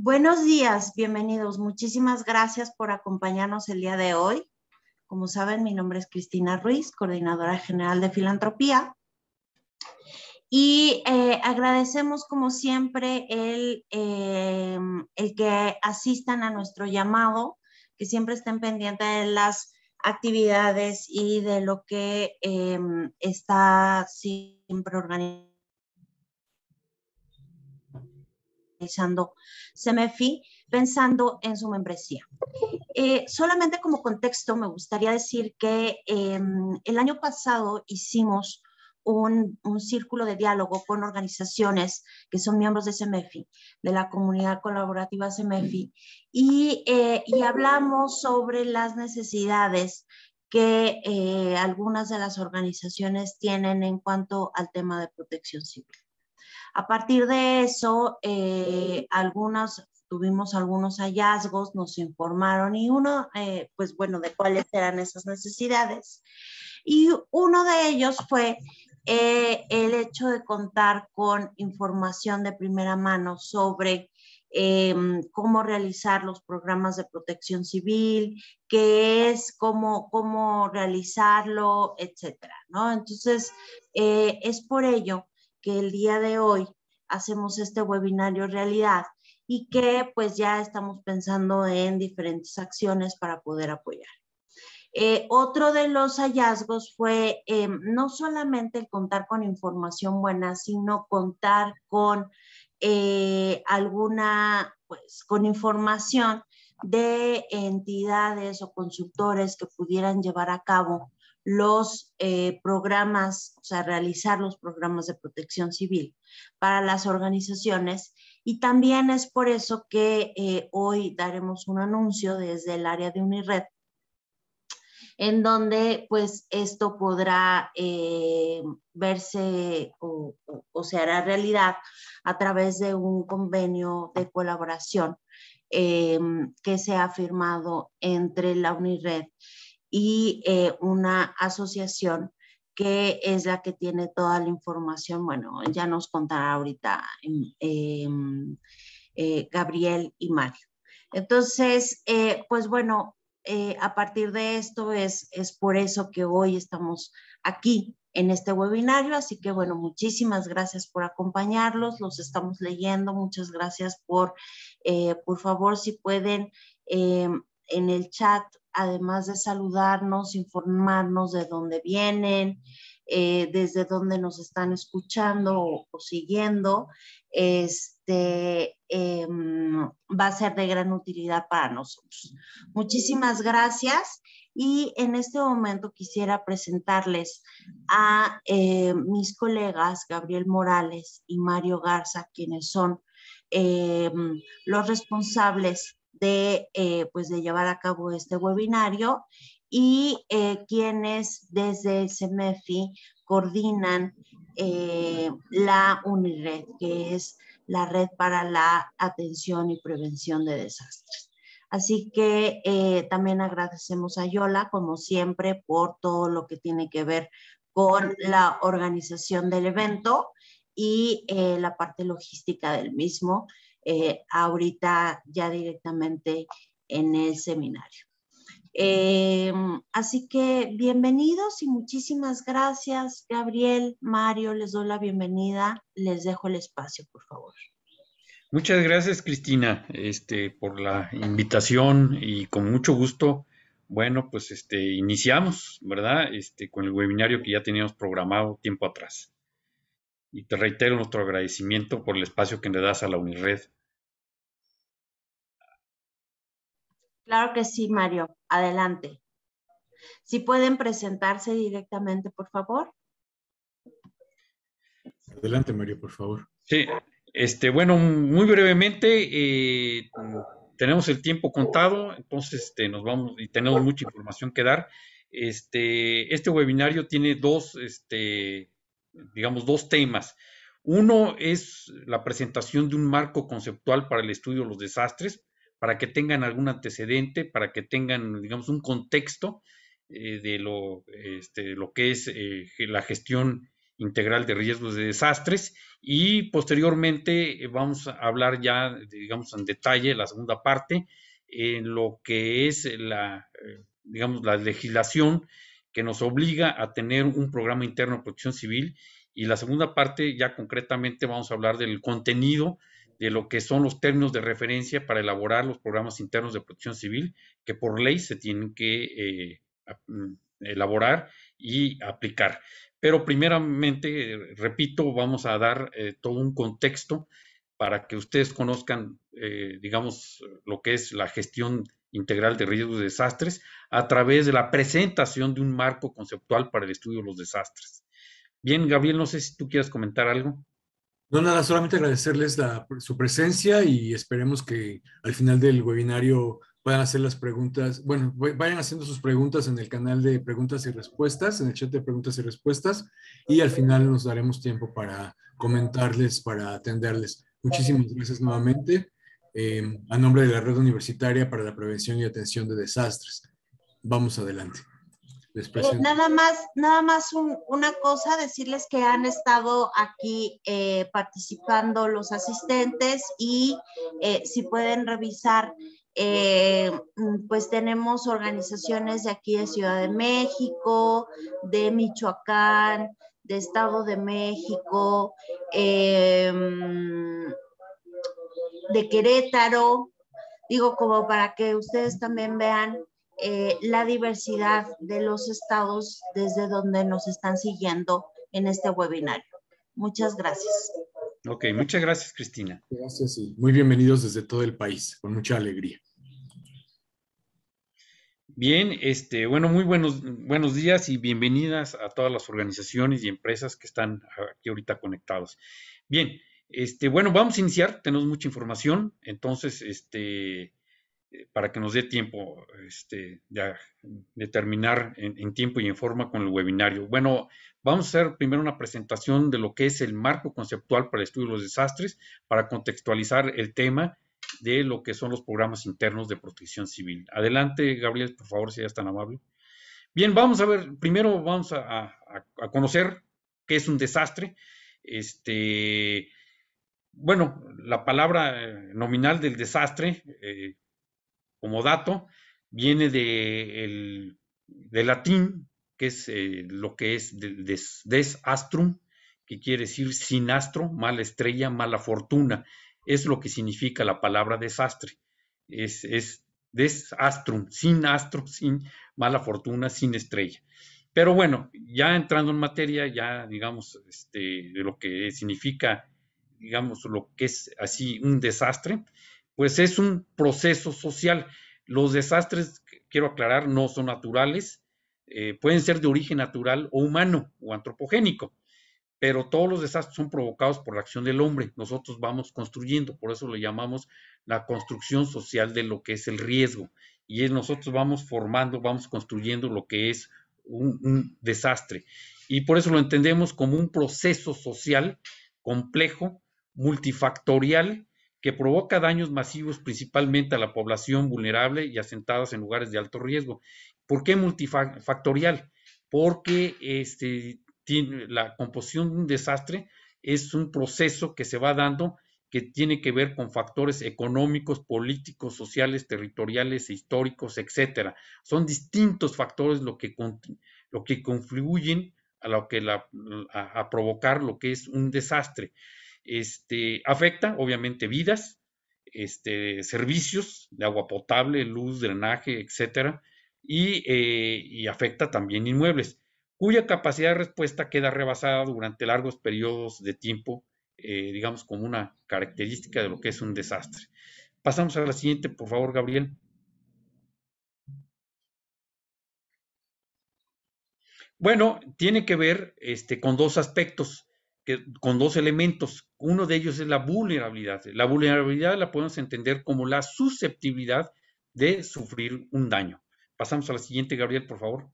Buenos días, bienvenidos. Muchísimas gracias por acompañarnos el día de hoy. Como saben, mi nombre es Cristina Ruiz, coordinadora general de Filantropía. Y eh, agradecemos, como siempre, el, eh, el que asistan a nuestro llamado, que siempre estén pendientes de las actividades y de lo que eh, está siempre organizado organizando Semefi pensando en su membresía. Eh, solamente como contexto, me gustaría decir que em, el año pasado hicimos un, círculo de diálogo con organizaciones que son miembros de CEMEFI, de la comunidad colaborativa CEMEFI, eh, y hablamos sobre las necesidades que eh, algunas de las organizaciones tienen en cuanto al tema de protección civil. A partir de eso, eh, algunos, tuvimos algunos hallazgos, nos informaron y uno, eh, pues bueno, de cuáles eran esas necesidades. Y uno de ellos fue eh, el hecho de contar con información de primera mano sobre em, cómo realizar los programas de protección civil, qué es, cómo, cómo realizarlo, etcétera, Entonces, es por ello el día de hoy hacemos este webinario realidad y que pues ya estamos pensando en diferentes acciones para poder apoyar. Eh, otro de los hallazgos fue em, no solamente el contar con información buena, sino contar con eh, alguna, pues con información de entidades o consultores que pudieran llevar a cabo los eh, programas, o sea, realizar los programas de protección civil para las organizaciones. Y también es por eso que eh, hoy daremos un anuncio desde el área de Unired, en donde pues esto podrá eh, verse o, se hará realidad a través de un convenio de colaboración que se ha firmado entre la Unired y eh, una asociación que es la que tiene toda la información. Bueno, ya nos contará ahorita em, em, eh, Gabriel y Mario. Entonces, eh, pues bueno, a partir de esto es, es por eso que hoy estamos aquí en este webinario. Así que bueno, muchísimas gracias por acompañarlos, los estamos leyendo, muchas gracias por, por favor, si pueden em, en el chat además de saludarnos, informarnos de dónde vienen, eh, desde dónde nos están escuchando o, siguiendo, este, em, va a ser de gran utilidad para nosotros. Muchísimas gracias y en este momento quisiera presentarles a eh, mis colegas Gabriel Morales y Mario Garza, quienes son em, los responsables de, eh, pues de llevar a cabo este webinario y eh, quienes desde el CEMEFI coordinan eh, la UNIRED, que es la red para la atención y prevención de desastres. Así que también agradecemos a Yola, como siempre, por todo lo que tiene que ver con la organización del evento y la parte logística del mismo. Eh, ahorita ya directamente en el seminario. Eh, así que bienvenidos y muchísimas gracias, Gabriel, Mario, les doy la bienvenida, les dejo el espacio, por favor. Muchas gracias, Cristina, este, por la invitación y con mucho gusto. Bueno, pues este, iniciamos, ¿verdad? Este, con el webinario que ya teníamos programado tiempo atrás. Y te reitero nuestro agradecimiento por el espacio que le das a la Unired Claro que sí, Mario. Adelante. Si pueden presentarse directamente, por favor. Adelante, Mario, por favor. Sí, este, bueno, muy brevemente, eh, tenemos el tiempo contado, entonces este, nos vamos y tenemos mucha información que dar. Este, este webinario tiene dos, este, digamos, dos temas. Uno es la presentación de un marco conceptual para el estudio de los desastres, para que tengan algún antecedente, para que tengan, digamos, un contexto eh, de lo, este, lo, que es eh, la gestión integral de riesgos de desastres y posteriormente eh, vamos a hablar ya, digamos, en detalle la segunda parte en lo que es la, digamos, la legislación que nos obliga a tener un programa interno de protección civil y la segunda parte ya concretamente vamos a hablar del contenido de lo que son los términos de referencia para elaborar los programas internos de protección civil que por ley se tienen que eh, mm, elaborar y aplicar. Pero primeramente, eh, repito, vamos a dar eh, todo un contexto para que ustedes conozcan, digamos, lo que es la gestión integral de riesgos de desastres a través de la presentación de un marco conceptual para el estudio de los desastres. Bien, Gabriel, no sé si tú quieres comentar algo. No, nada, solamente agradecerles su presencia y esperemos que al final del webinario puedan hacer las preguntas, bueno, vayan haciendo sus preguntas en el canal de preguntas y respuestas, en el chat de preguntas y respuestas, y al final nos daremos tiempo para comentarles, para atenderles. Muchísimas gracias nuevamente em, a nombre de la Red Universitaria para la Prevención y Atención de Desastres. Vamos adelante nada más, nada más una cosa, decirles que han estado aquí eh, participando los asistentes y eh, si pueden revisar, eh, mm, pues tenemos organizaciones de aquí de Ciudad de México, de Michoacán, de Estado de México, em, de Querétaro, digo como para que ustedes también vean eh, la diversidad de los estados desde donde nos están siguiendo en este webinario. Muchas gracias. Ok, muchas gracias, Cristina. Gracias y muy bienvenidos desde todo el país, con mucha alegría. Bien, este, bueno, muy buenos, buenos días y bienvenidas a todas las organizaciones y empresas que están aquí ahorita conectados. Bien, este, bueno, vamos a iniciar, tenemos mucha información, entonces, este, eh, para que nos dé tiempo este, de, terminar en, tiempo y en forma con el webinario. Bueno, vamos a hacer primero una presentación de lo que es el marco conceptual para el estudio de los desastres, para contextualizar el tema de lo que son los programas internos de protección civil. Adelante, Gabriel, por favor, si es tan amable. Bien, vamos a ver, primero vamos a, conocer qué es un desastre. Este, bueno, la palabra eh, nominal del desastre, eh, como dato, viene de, latín, que es eh, lo que es desastrum, que quiere decir sin astro, mala estrella, mala fortuna. Es lo que significa la palabra desastre. Es, desastrum, sin astro, sin mala fortuna, sin estrella. Pero bueno, ya entrando en materia, ya digamos, este, de lo que significa, digamos, lo que es así un desastre, pues es un proceso social. Los desastres, quiero aclarar, no son naturales, eh, pueden ser de origen natural o humano o antropogénico, pero todos los desastres son provocados por la acción del hombre. Nosotros vamos construyendo, por eso lo llamamos la construcción social de lo que es el riesgo. Y es, nosotros vamos formando, vamos construyendo lo que es un desastre. Y por eso lo entendemos como un proceso social complejo, multifactorial, que provoca daños masivos principalmente a la población vulnerable y asentadas en lugares de alto riesgo. ¿Por qué multifactorial? Porque este, la composición de un desastre es un proceso que se va dando que tiene que ver con factores económicos, políticos, sociales, territoriales, históricos, etcétera. Son distintos factores lo que, lo que confluyen a provocar lo que es un desastre este, afecta obviamente vidas, este, servicios de agua potable, luz, drenaje, etcétera, eh, y, afecta también inmuebles, cuya capacidad de respuesta queda rebasada durante largos periodos de tiempo, eh, digamos, como una característica de lo que es un desastre. Pasamos a la siguiente, por favor, Gabriel. Bueno, tiene que ver este, con dos aspectos con dos elementos. Uno de ellos es la vulnerabilidad. La vulnerabilidad la podemos entender como la susceptibilidad de sufrir un daño. Pasamos a la siguiente, Gabriel, por favor.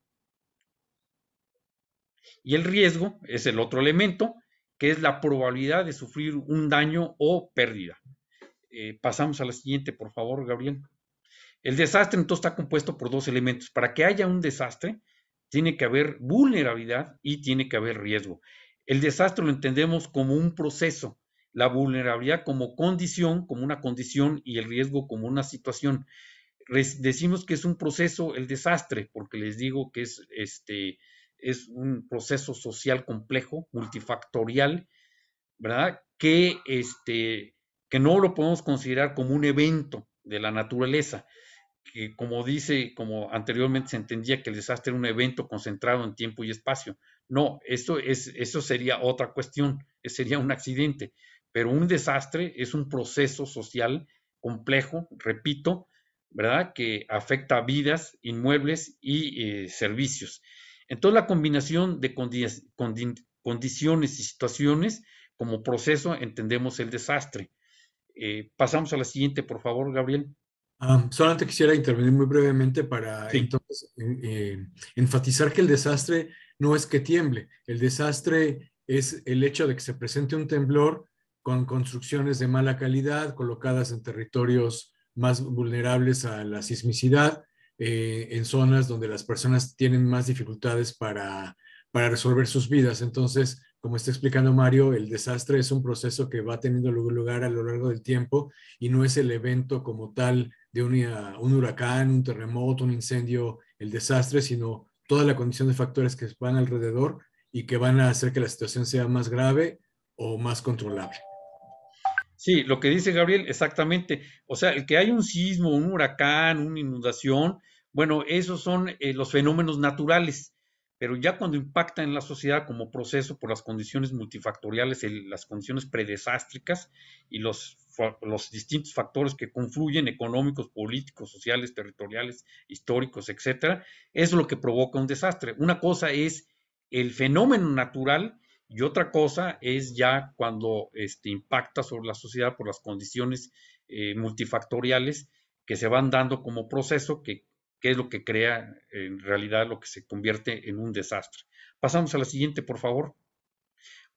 Y el riesgo es el otro elemento, que es la probabilidad de sufrir un daño o pérdida. Eh, pasamos a la siguiente, por favor, Gabriel. El desastre entonces está compuesto por dos elementos. Para que haya un desastre, tiene que haber vulnerabilidad y tiene que haber riesgo. El desastre lo entendemos como un proceso, la vulnerabilidad como condición, como una condición y el riesgo como una situación. Decimos que es un proceso, el desastre, porque les digo que es, este, es un proceso social complejo, multifactorial, ¿verdad? Que, este, que no lo podemos considerar como un evento de la naturaleza, que como dice, como anteriormente se entendía que el desastre era un evento concentrado en tiempo y espacio. No, esto, es, eso sería otra cuestión, eh, sería un accidente, pero un desastre es un proceso social complejo, repito, ¿verdad? Que afecta vidas, inmuebles y eh, servicios. Entonces, la combinación de condiciones y situaciones como proceso entendemos el desastre. Eh, pasamos a la siguiente, por favor, Gabriel. Ah, solamente quisiera intervenir muy brevemente para entonces enfatizar que el desastre no es que tiemble. El desastre es el hecho de que se presente un temblor con construcciones de mala calidad colocadas en territorios más vulnerables a la sismicidad, eh, en zonas donde las personas tienen más dificultades para, resolver sus vidas. Entonces, como está explicando Mario, el desastre es un proceso que va teniendo lugar a lo largo del tiempo y no es el evento como tal de un huracán, un terremoto, un incendio, el desastre, sino toda la condición de factores que van alrededor y que van a hacer que la situación sea más grave o más controlable. Sí, lo que dice Gabriel, exactamente. O sea, el que hay un sismo, un huracán, una inundación, bueno, esos son eh, los fenómenos naturales pero ya cuando impacta en la sociedad como proceso por las condiciones multifactoriales, las condiciones predesástricas y los, los, distintos factores que confluyen, económicos, políticos, sociales, territoriales, históricos, etc., es lo que provoca un desastre. Una cosa es el fenómeno natural y otra cosa es ya cuando este, impacta sobre la sociedad por las condiciones eh, multifactoriales que se van dando como proceso que que es lo que crea en realidad lo que se convierte en un desastre. Pasamos a la siguiente, por favor.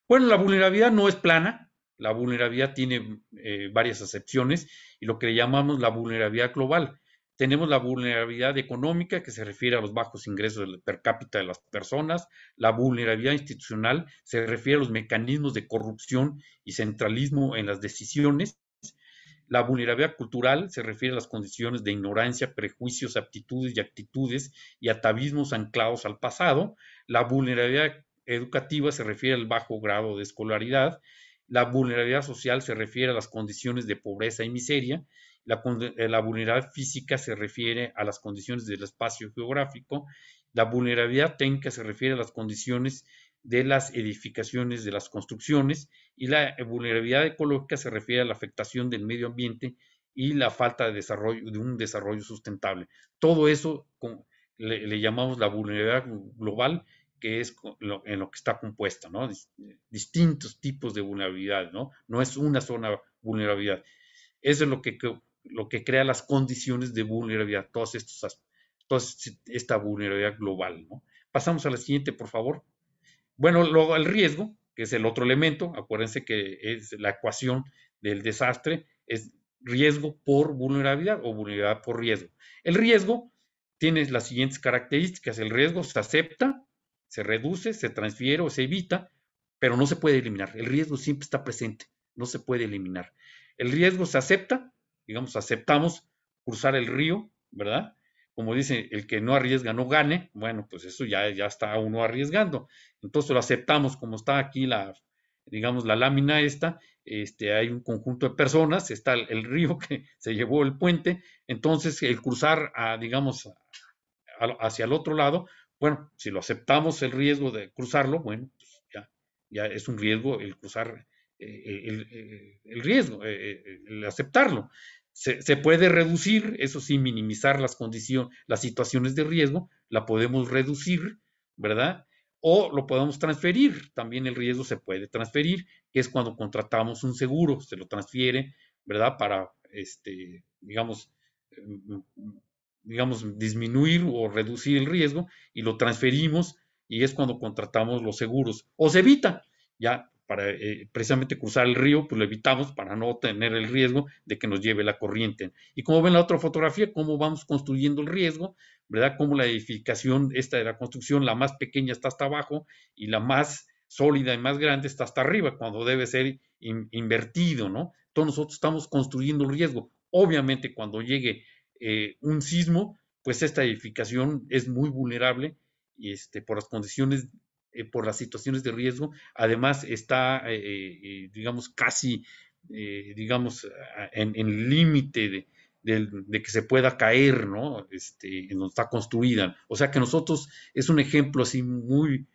Bueno, la vulnerabilidad no es plana, la vulnerabilidad tiene eh, varias acepciones y lo que llamamos la vulnerabilidad global. Tenemos la vulnerabilidad económica, que se refiere a los bajos ingresos per cápita de las personas. La vulnerabilidad institucional se refiere a los mecanismos de corrupción y centralismo en las decisiones. La vulnerabilidad cultural se refiere a las condiciones de ignorancia, prejuicios, aptitudes y actitudes y atavismos anclados al pasado. La vulnerabilidad educativa se refiere al bajo grado de escolaridad. La vulnerabilidad social se refiere a las condiciones de pobreza y miseria. La, eh, vulnerabilidad física se refiere a las condiciones del espacio geográfico. La vulnerabilidad técnica se refiere a las condiciones de las edificaciones, de las construcciones, y la vulnerabilidad ecológica se refiere a la afectación del medio ambiente y la falta de desarrollo, de un desarrollo sustentable. Todo eso le, llamamos la vulnerabilidad global, que es en lo que está compuesta, ¿no? Distintos tipos de vulnerabilidad, ¿no? No es una zona vulnerabilidad. Eso es lo que, lo que crea las condiciones de vulnerabilidad, estos, toda esta vulnerabilidad global, ¿no? Pasamos a la siguiente, por favor. Bueno, luego el riesgo, que es el otro elemento, acuérdense que es la ecuación del desastre, es riesgo por vulnerabilidad o vulnerabilidad por riesgo. El riesgo tiene las siguientes características. El riesgo se acepta, se reduce, se transfiere o se evita, pero no se puede eliminar. El riesgo siempre está presente, no se puede eliminar. El riesgo se acepta, digamos, aceptamos cruzar el río, ¿verdad? como dice, el que no arriesga no gane, bueno, pues eso ya, ya está uno arriesgando. Entonces lo aceptamos como está aquí la, digamos, la lámina esta, este, hay un conjunto de personas, está el, río que se llevó el puente, entonces el cruzar, a, digamos, hacia el otro lado, bueno, si lo aceptamos el riesgo de cruzarlo, bueno, pues ya, ya es un riesgo el cruzar, eh, eh, eh, el, riesgo, el aceptarlo se, puede reducir, eso sí, minimizar las condiciones, las situaciones de riesgo, la podemos reducir, ¿verdad? O lo podemos transferir, también el riesgo se puede transferir, que es cuando contratamos un seguro, se lo transfiere, ¿verdad? Para, este, digamos, mm, mm, digamos, disminuir o reducir el riesgo y lo transferimos y es cuando contratamos los seguros. O se evita, ya para eh, precisamente cruzar el río, pues lo evitamos para no tener el riesgo de que nos lleve la corriente. Y como ven la otra fotografía, cómo vamos construyendo el riesgo, ¿verdad? Cómo la edificación, esta de la construcción, la más pequeña está hasta abajo y la más sólida y más grande está hasta arriba, cuando debe ser invertido, ¿no? Entonces nosotros estamos construyendo el riesgo. Obviamente cuando llegue eh, un sismo, pues esta edificación es muy vulnerable este, por las condiciones eh, por las situaciones de riesgo. Además, está, eh, eh, digamos, casi, digamos, en, el límite de, que se pueda caer, ¿no? Este, en donde está construida. O sea que nosotros es un ejemplo así muy,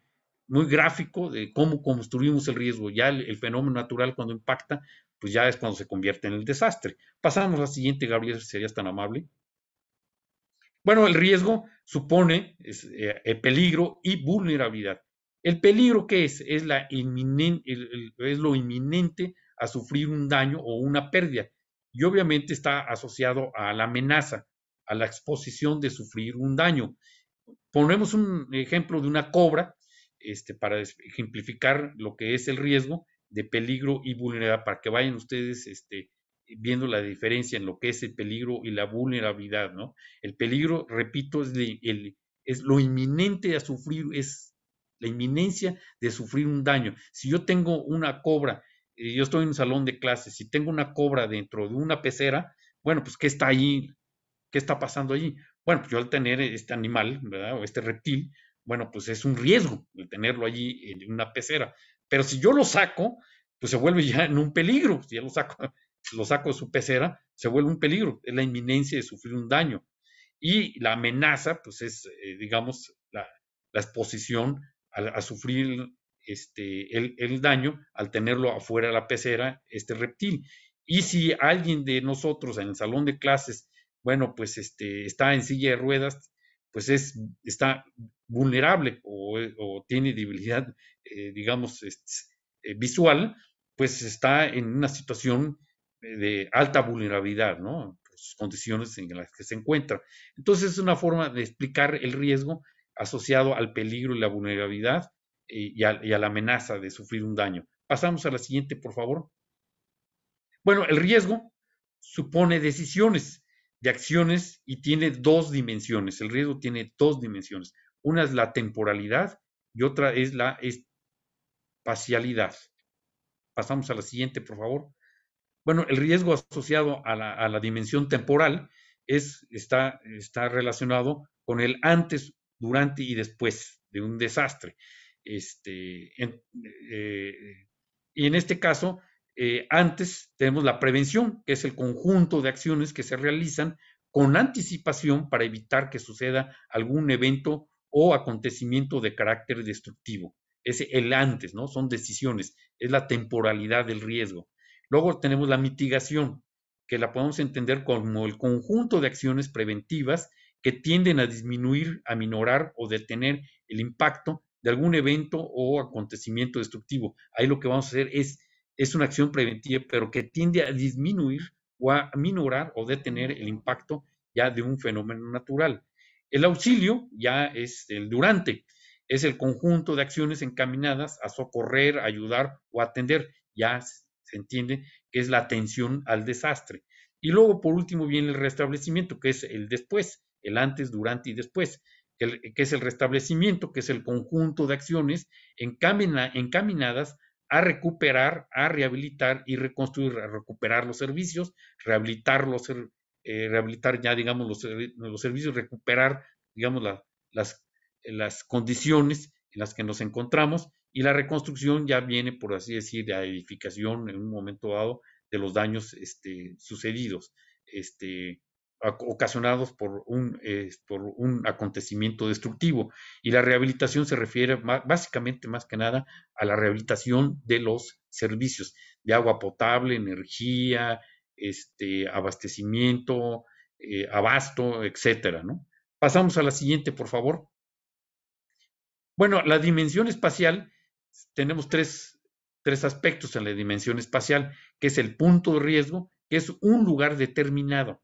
muy gráfico de cómo construimos el riesgo. Ya el, fenómeno natural cuando impacta, pues ya es cuando se convierte en el desastre. Pasamos a la siguiente, Gabriel, si serías tan amable. Bueno, el riesgo supone peligro y vulnerabilidad. El peligro que es, es, la es lo inminente a sufrir un daño o una pérdida y obviamente está asociado a la amenaza, a la exposición de sufrir un daño. Ponemos un ejemplo de una cobra este, para ejemplificar lo que es el riesgo de peligro y vulnerabilidad, para que vayan ustedes este, viendo la diferencia en lo que es el peligro y la vulnerabilidad. ¿no? El peligro, repito, es, es lo inminente a sufrir, es la inminencia de sufrir un daño. Si yo tengo una cobra, eh, yo estoy en un salón de clases, si tengo una cobra dentro de una pecera, bueno, pues ¿qué está ahí? ¿Qué está pasando allí? Bueno, pues yo al tener este animal, ¿verdad? O este reptil, bueno, pues es un riesgo el tenerlo allí en una pecera. Pero si yo lo saco, pues se vuelve ya en un peligro. Si yo lo saco, lo saco de su pecera, se vuelve un peligro. Es la inminencia de sufrir un daño. Y la amenaza, pues es, eh, digamos, la, exposición a, sufrir este, el, daño al tenerlo afuera de la pecera, este reptil. Y si alguien de nosotros en el salón de clases, bueno, pues este, está en silla de ruedas, pues es, está vulnerable o, eh, tiene debilidad, eh, digamos, eh, visual, pues está en una situación de alta vulnerabilidad, ¿no? sus pues, condiciones en las que se encuentra. Entonces es una forma de explicar el riesgo asociado al peligro y la vulnerabilidad eh, y a, la amenaza de sufrir un daño. Pasamos a la siguiente, por favor. Bueno, el riesgo supone decisiones de acciones y tiene dos dimensiones. El riesgo tiene dos dimensiones. Una es la temporalidad y otra es la espacialidad. Pasamos a la siguiente, por favor. Bueno, el riesgo asociado a la, dimensión temporal es, está, está relacionado con el antes durante y después de un desastre. Este, eh, y en este caso, eh, antes tenemos la prevención, que es el conjunto de acciones que se realizan con anticipación para evitar que suceda algún evento o acontecimiento de carácter destructivo. Es el antes, ¿no? Son decisiones, es la temporalidad del riesgo. Luego tenemos la mitigación, que la podemos entender como el conjunto de acciones preventivas que tienden a disminuir, a minorar o detener el impacto de algún evento o acontecimiento destructivo. Ahí lo que vamos a hacer es, es una acción preventiva, pero que tiende a disminuir o a minorar o detener el impacto ya de un fenómeno natural. El auxilio ya es el durante, es el conjunto de acciones encaminadas a socorrer, ayudar o atender. Ya se entiende que es la atención al desastre. Y luego, por último, viene el restablecimiento, que es el después, el antes, durante y después, que es el restablecimiento, que es el conjunto de acciones encaminadas a recuperar, a rehabilitar y reconstruir, a recuperar los servicios, rehabilitar, eh, rehabilitar ya, digamos, los, servicios, recuperar, digamos, las, condiciones en las que nos encontramos y la reconstrucción ya viene, por así decir, de edificación en un momento dado de los daños este, sucedidos. Este, ocasionados por un, eh, un acontecimiento destructivo. Y la rehabilitación se refiere básicamente más que nada a la rehabilitación de los servicios de agua potable, energía, este, abastecimiento, eh, abasto, etcétera. ¿no? Pasamos a la siguiente, por favor. Bueno, la dimensión espacial, tenemos tres, tres aspectos en la dimensión espacial, que es el punto de riesgo, que es un lugar determinado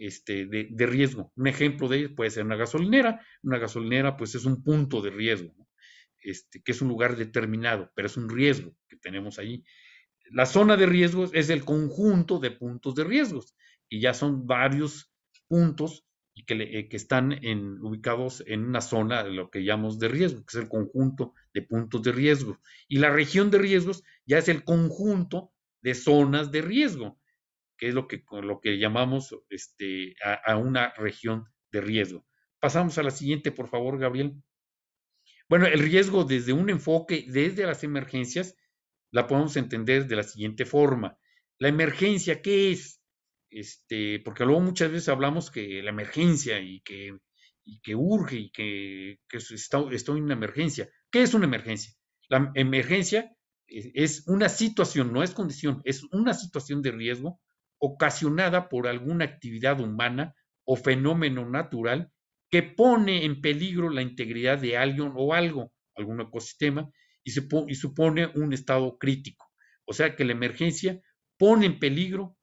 este, de, riesgo. Un ejemplo de ello puede ser una gasolinera. Una gasolinera, pues, es un punto de riesgo, este, que es un lugar determinado, pero es un riesgo que tenemos ahí. La zona de riesgos es el conjunto de puntos de riesgos, y ya son varios puntos y que, eh, están ubicados en una zona, de lo que llamamos de riesgo, que es el conjunto de puntos de riesgo. Y la región de riesgos ya es el conjunto de zonas de riesgo que es lo que, lo que llamamos este, a, una región de riesgo. Pasamos a la siguiente, por favor, Gabriel. Bueno, el riesgo desde un enfoque, desde las emergencias, la podemos entender de la siguiente forma. La emergencia, ¿qué es? Este, porque luego muchas veces hablamos que la emergencia y que, que urge y que, estoy está en una emergencia. ¿Qué es una emergencia? La emergencia es una situación, no es condición, es una situación de riesgo ocasionada por alguna actividad humana o fenómeno natural que pone en peligro la integridad de alguien o algo, algún ecosistema, y, supone un estado crítico. O sea que la emergencia pone en peligro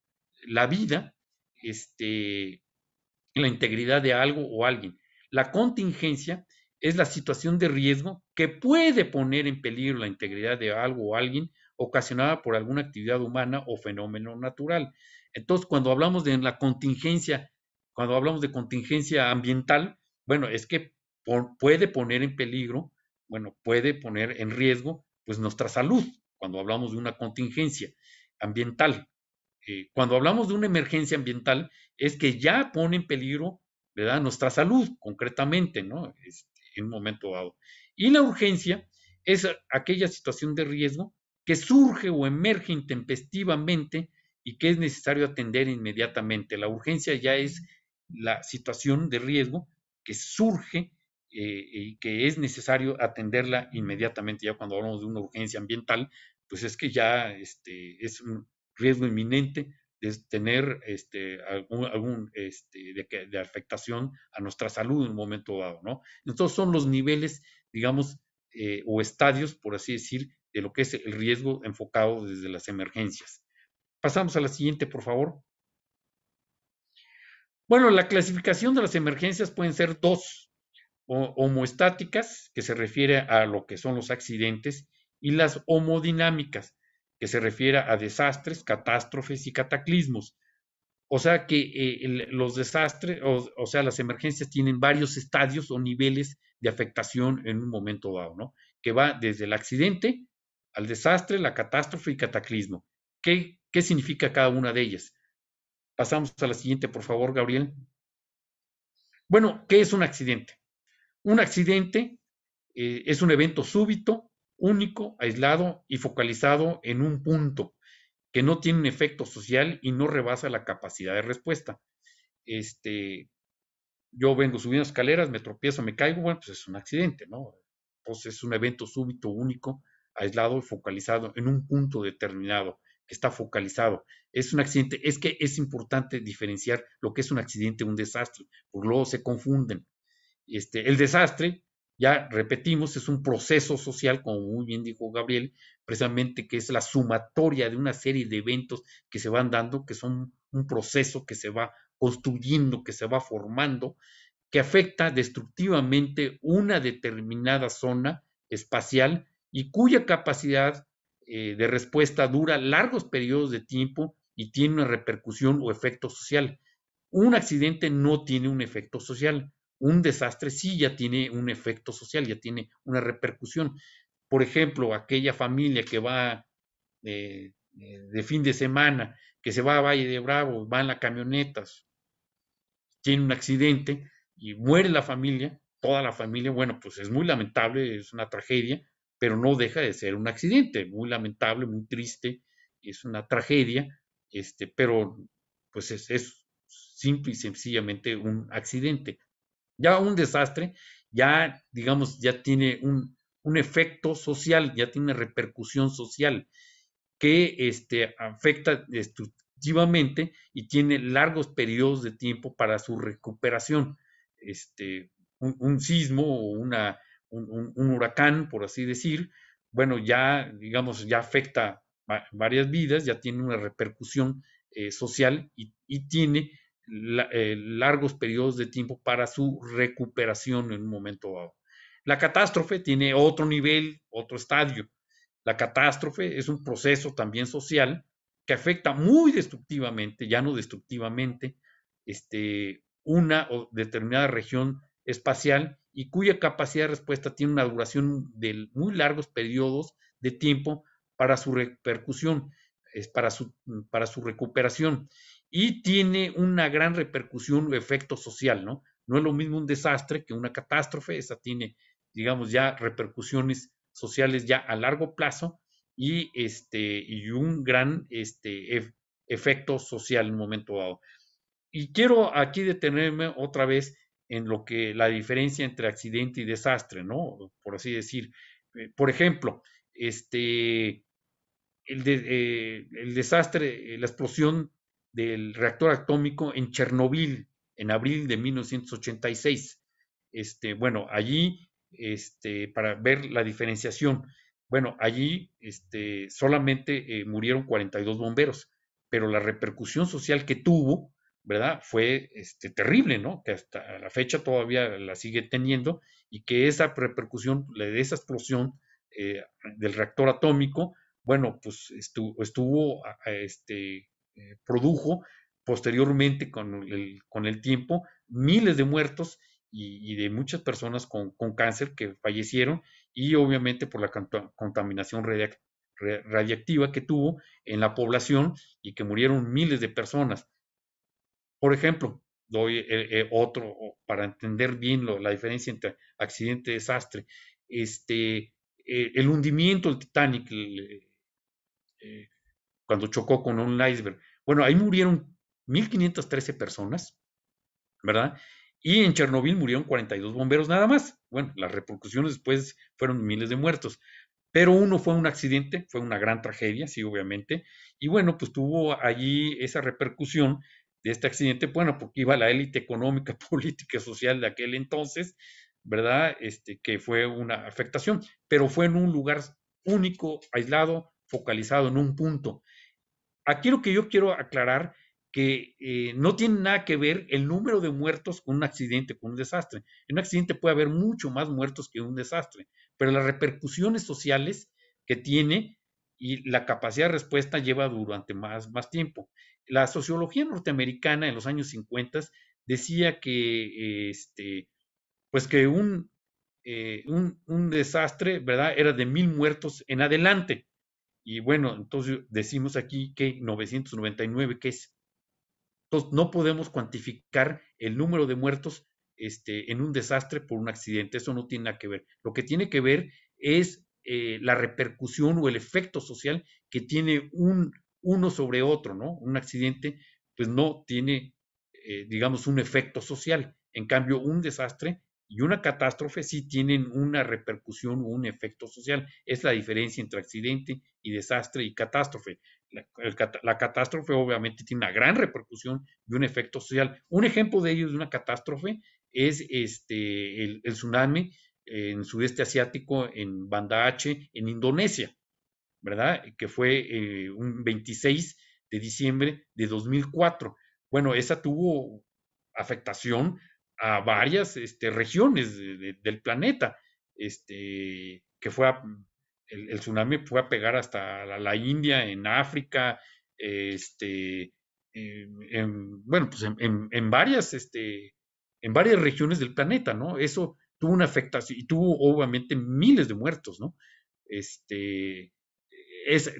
la vida, este, la integridad de algo o alguien. La contingencia es la situación de riesgo que puede poner en peligro la integridad de algo o alguien ocasionada por alguna actividad humana o fenómeno natural. Entonces, cuando hablamos de la contingencia, cuando hablamos de contingencia ambiental, bueno, es que puede poner en peligro, bueno, puede poner en riesgo, pues nuestra salud, cuando hablamos de una contingencia ambiental. Eh, cuando hablamos de una emergencia ambiental, es que ya pone en peligro, ¿verdad?, nuestra salud, concretamente, ¿no? en un momento dado. Y la urgencia es aquella situación de riesgo que surge o emerge intempestivamente y que es necesario atender inmediatamente. La urgencia ya es la situación de riesgo que surge eh, y que es necesario atenderla inmediatamente. Ya cuando hablamos de una urgencia ambiental, pues es que ya este, es un riesgo inminente de tener este, algún, este, de, afectación a nuestra salud en un momento dado, ¿no? Entonces son los niveles, digamos, eh, o estadios, por así decir, de lo que es el riesgo enfocado desde las emergencias. Pasamos a la siguiente, por favor. Bueno, la clasificación de las emergencias pueden ser dos, homoestáticas, que se refiere a lo que son los accidentes, y las homodinámicas, que se refiere a desastres, catástrofes y cataclismos. O sea que eh, los desastres, o, o, sea, las emergencias tienen varios estadios o niveles de afectación en un momento dado, ¿no? Que va desde el accidente al desastre, la catástrofe y cataclismo. ¿Qué qué significa cada una de ellas. Pasamos a la siguiente, por favor, Gabriel. Bueno, ¿qué es un accidente? Un accidente eh, es un evento súbito, único, aislado y focalizado en un punto que no tiene un efecto social y no rebasa la capacidad de respuesta. Este, yo vengo subiendo escaleras, me tropiezo, me caigo, bueno, pues es un accidente, ¿no? Pues es un evento súbito, único, aislado y focalizado en un punto determinado está focalizado. Es un accidente, es que es importante diferenciar lo que es un accidente un desastre, porque luego se confunden. Este, el desastre, ya repetimos, es un proceso social, como muy bien dijo Gabriel, precisamente que es la sumatoria de una serie de eventos que se van dando, que son un proceso que se va construyendo, que se va formando, que afecta destructivamente una determinada zona espacial y cuya capacidad eh, de respuesta dura largos periodos de tiempo y tiene una repercusión o efecto social. Un accidente no tiene un efecto social. Un desastre sí ya tiene un efecto social, ya tiene una repercusión. Por ejemplo, aquella familia que va eh, eh, de fin de semana, que se va a Valle de Bravo, va en la camionetas, tiene un accidente y muere la familia, toda la familia, bueno, pues es muy lamentable, es una tragedia, pero no deja de ser un accidente, muy lamentable, muy triste, es una tragedia, este, pero pues es, simple y sencillamente un accidente. Ya un desastre, ya digamos, ya tiene un, efecto social, ya tiene repercusión social que este, afecta destructivamente y tiene largos periodos de tiempo para su recuperación. Este, un sismo o una un, huracán, por así decir, bueno, ya, digamos, ya afecta varias vidas, ya tiene una repercusión eh, social y, tiene eh, largos periodos de tiempo para su recuperación en un momento dado. La catástrofe tiene otro nivel, otro estadio. La catástrofe es un proceso también social que afecta muy destructivamente, ya no destructivamente, este, una o determinada región espacial y cuya capacidad de respuesta tiene una duración de muy largos periodos de tiempo para su repercusión, para su, para su recuperación. Y tiene una gran repercusión o efecto social, ¿no? No es lo mismo un desastre que una catástrofe, esa tiene, digamos, ya repercusiones sociales ya a largo plazo y, este, y un gran este, efecto social en un momento dado. Y quiero aquí detenerme otra vez en lo que la diferencia entre accidente y desastre, ¿no? Por así decir. Eh, por ejemplo, este, el, eh, desastre, eh, la explosión del reactor atómico en Chernobyl en abril de 1986. Este, bueno, allí, este, para ver la diferenciación, bueno, allí este, solamente murieron 42 bomberos, pero la repercusión social que tuvo ¿verdad? Fue este, terrible, ¿no? Que hasta la fecha todavía la sigue teniendo y que esa repercusión de esa explosión eh, del reactor atómico, bueno, pues estuvo, este, eh, produjo posteriormente con el, tiempo miles de muertos y, de muchas personas con, cáncer que fallecieron y obviamente por la contaminación radiactiva que tuvo en la población y que murieron miles de personas. Por ejemplo, doy eh, eh, otro para entender bien la diferencia entre accidente y desastre. Este, eh, el hundimiento del Titanic cuando chocó con un iceberg. Bueno, ahí murieron 1.513 personas, ¿verdad? Y en Chernobyl murieron 42 bomberos nada más. Bueno, las repercusiones después fueron miles de muertos. Pero uno fue un accidente, fue una gran tragedia, sí, obviamente. Y bueno, pues tuvo allí esa repercusión de este accidente, bueno, porque iba la élite económica, política, y social de aquel entonces, ¿verdad? Este, que fue una afectación, pero fue en un lugar único, aislado, focalizado en un punto. Aquí lo que yo quiero aclarar que eh, no tiene nada que ver el número de muertos con un accidente, con un desastre. En un accidente puede haber mucho más muertos que un desastre, pero las repercusiones sociales que tiene y la capacidad de respuesta lleva durante más, más tiempo. La sociología norteamericana en los años 50 decía que, este, pues que eh, un, un, desastre, ¿verdad? Era de mil muertos en adelante. Y bueno, entonces decimos aquí que 999, que es? Entonces no podemos cuantificar el número de muertos este, en un desastre por un accidente, eso no tiene nada que ver. Lo que tiene que ver es eh, la repercusión o el efecto social que tiene uno sobre otro, ¿no? Un accidente, pues no tiene, eh, digamos, un efecto social. En cambio, un desastre y una catástrofe sí tienen una repercusión o un efecto social. Es la diferencia entre accidente y desastre y catástrofe. La, catástrofe obviamente tiene una gran repercusión y un efecto social. Un ejemplo de ello de una catástrofe es este, el, el tsunami en sudeste asiático, en Banda H, en Indonesia, ¿verdad? Que fue eh, un 26 de diciembre de 2004. Bueno, esa tuvo afectación a varias este, regiones del planeta, este, que fue el, tsunami fue a pegar hasta la, India, en África, este, eh, en, bueno, pues en varias, este, en varias regiones del planeta, ¿no? Eso tuvo una afectación y tuvo obviamente miles de muertos, ¿no? Este,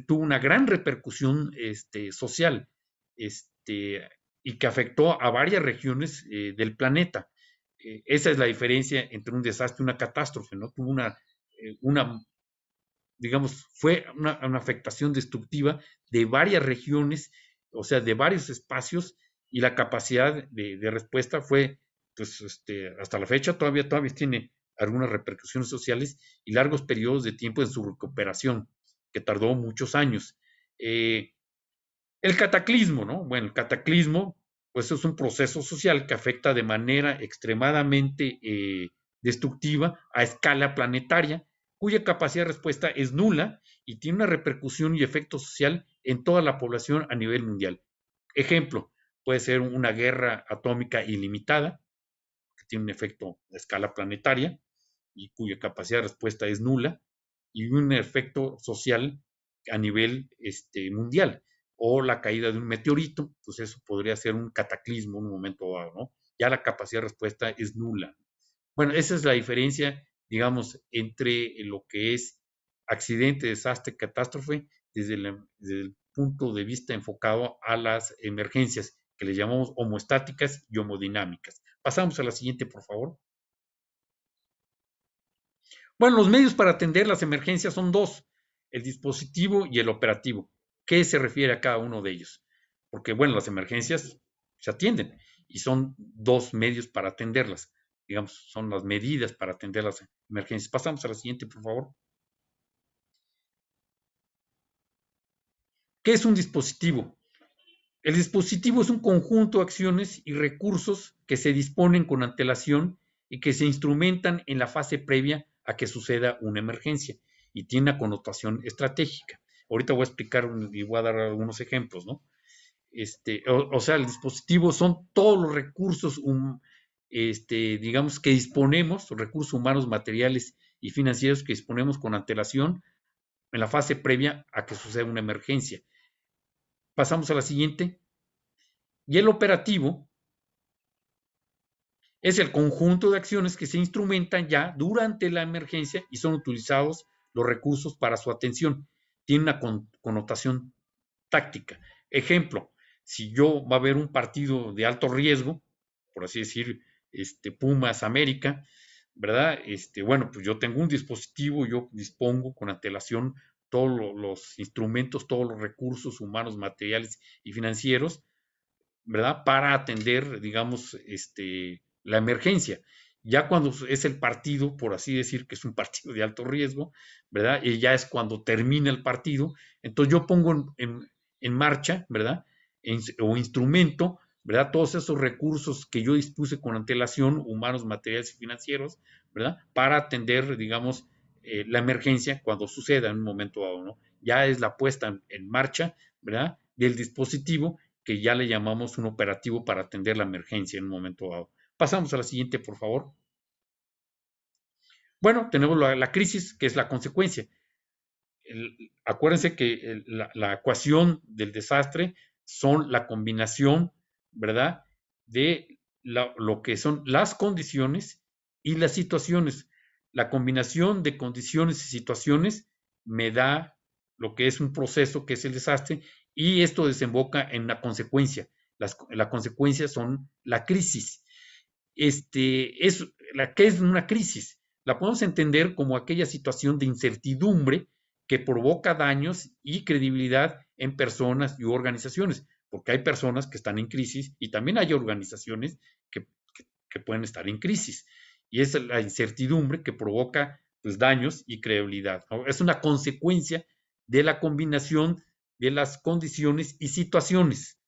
tuvo una gran repercusión este, social este, y que afectó a varias regiones eh, del planeta. Eh, esa es la diferencia entre un desastre y una catástrofe, ¿no? Tuvo una, eh, una digamos, fue una, afectación destructiva de varias regiones, o sea, de varios espacios, y la capacidad de respuesta fue pues este, hasta la fecha todavía, todavía tiene algunas repercusiones sociales y largos periodos de tiempo en su recuperación, que tardó muchos años. Eh, el cataclismo, ¿no? Bueno, el cataclismo, pues es un proceso social que afecta de manera extremadamente eh, destructiva a escala planetaria, cuya capacidad de respuesta es nula y tiene una repercusión y efecto social en toda la población a nivel mundial. Ejemplo, puede ser una guerra atómica ilimitada, tiene un efecto a escala planetaria y cuya capacidad de respuesta es nula, y un efecto social a nivel este, mundial, o la caída de un meteorito, pues eso podría ser un cataclismo en un momento dado, ¿no? Ya la capacidad de respuesta es nula. Bueno, esa es la diferencia, digamos, entre lo que es accidente, desastre, catástrofe, desde, el punto de vista enfocado a las emergencias, que le llamamos homoestáticas y homodinámicas. Pasamos a la siguiente, por favor. Bueno, los medios para atender las emergencias son dos, el dispositivo y el operativo. ¿Qué se refiere a cada uno de ellos? Porque, bueno, las emergencias se atienden y son dos medios para atenderlas. Digamos, son las medidas para atender las emergencias. Pasamos a la siguiente, por favor. ¿Qué es un dispositivo? El dispositivo es un conjunto de acciones y recursos que se disponen con antelación y que se instrumentan en la fase previa a que suceda una emergencia y tiene una connotación estratégica. Ahorita voy a explicar y voy a dar algunos ejemplos, ¿no? Este, o, sea, el dispositivo son todos los recursos, este, digamos, que disponemos, recursos humanos, materiales y financieros que disponemos con antelación en la fase previa a que suceda una emergencia Pasamos a la siguiente. Y el operativo es el conjunto de acciones que se instrumentan ya durante la emergencia y son utilizados los recursos para su atención. Tiene una connotación táctica. Ejemplo, si yo va a haber un partido de alto riesgo, por así decir, este, Pumas América, ¿verdad? Este, bueno, pues yo tengo un dispositivo, yo dispongo con antelación todos los instrumentos, todos los recursos humanos, materiales y financieros, ¿verdad? Para atender, digamos, este, la emergencia. Ya cuando es el partido, por así decir, que es un partido de alto riesgo, ¿verdad? Y ya es cuando termina el partido. Entonces yo pongo en, marcha, ¿verdad? o instrumento, ¿verdad? Todos esos recursos que yo dispuse con antelación, humanos, materiales y financieros, ¿verdad? Para atender, digamos, eh, la emergencia cuando suceda en un momento dado, ¿no? Ya es la puesta en marcha, ¿verdad? Del dispositivo que ya le llamamos un operativo para atender la emergencia en un momento dado. Pasamos a la siguiente, por favor. Bueno, tenemos la, crisis, que es la consecuencia. acuérdense que la, ecuación del desastre son la combinación, ¿verdad? De lo que son las condiciones y las situaciones la combinación de condiciones y situaciones me da lo que es un proceso, que es el desastre, y esto desemboca en una consecuencia. Las, la consecuencia son la crisis. Este, es, la, ¿Qué es una crisis? La podemos entender como aquella situación de incertidumbre que provoca daños y credibilidad en personas y organizaciones, porque hay personas que están en crisis y también hay organizaciones que pueden estar en crisis y es la incertidumbre que provoca pues, daños y credibilidad. Es una consecuencia de la combinación de las condiciones y situaciones.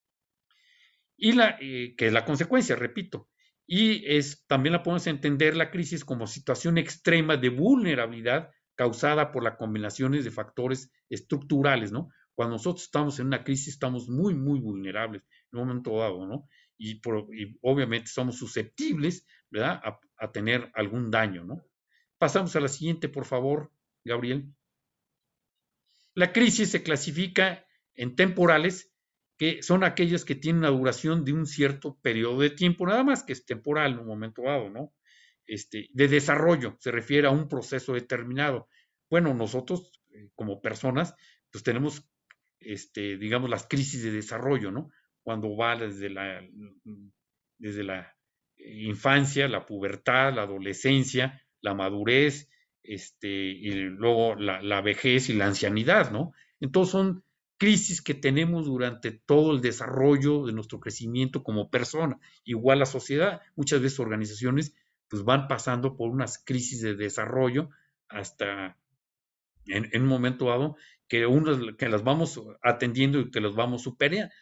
Y la, eh, que es la consecuencia, repito. Y es, también la podemos entender la crisis como situación extrema de vulnerabilidad causada por las combinaciones de factores estructurales, ¿no? Cuando nosotros estamos en una crisis estamos muy, muy vulnerables en un momento dado, ¿no? y obviamente somos susceptibles a, tener algún daño, ¿no? Pasamos a la siguiente, por favor, Gabriel. La crisis se clasifica en temporales, que son aquellas que tienen una duración de un cierto periodo de tiempo, nada más que es temporal en un momento dado, ¿no? Este, de desarrollo, se refiere a un proceso determinado. Bueno, nosotros eh, como personas, pues tenemos, este, digamos, las crisis de desarrollo, ¿no? Cuando va desde la, desde la infancia, la pubertad, la adolescencia, la madurez, este, y luego la, vejez y la ancianidad, ¿no? Entonces son crisis que tenemos durante todo el desarrollo de nuestro crecimiento como persona. Igual la sociedad, muchas veces organizaciones, pues van pasando por unas crisis de desarrollo hasta en, un momento dado que, que las vamos atendiendo y que las vamos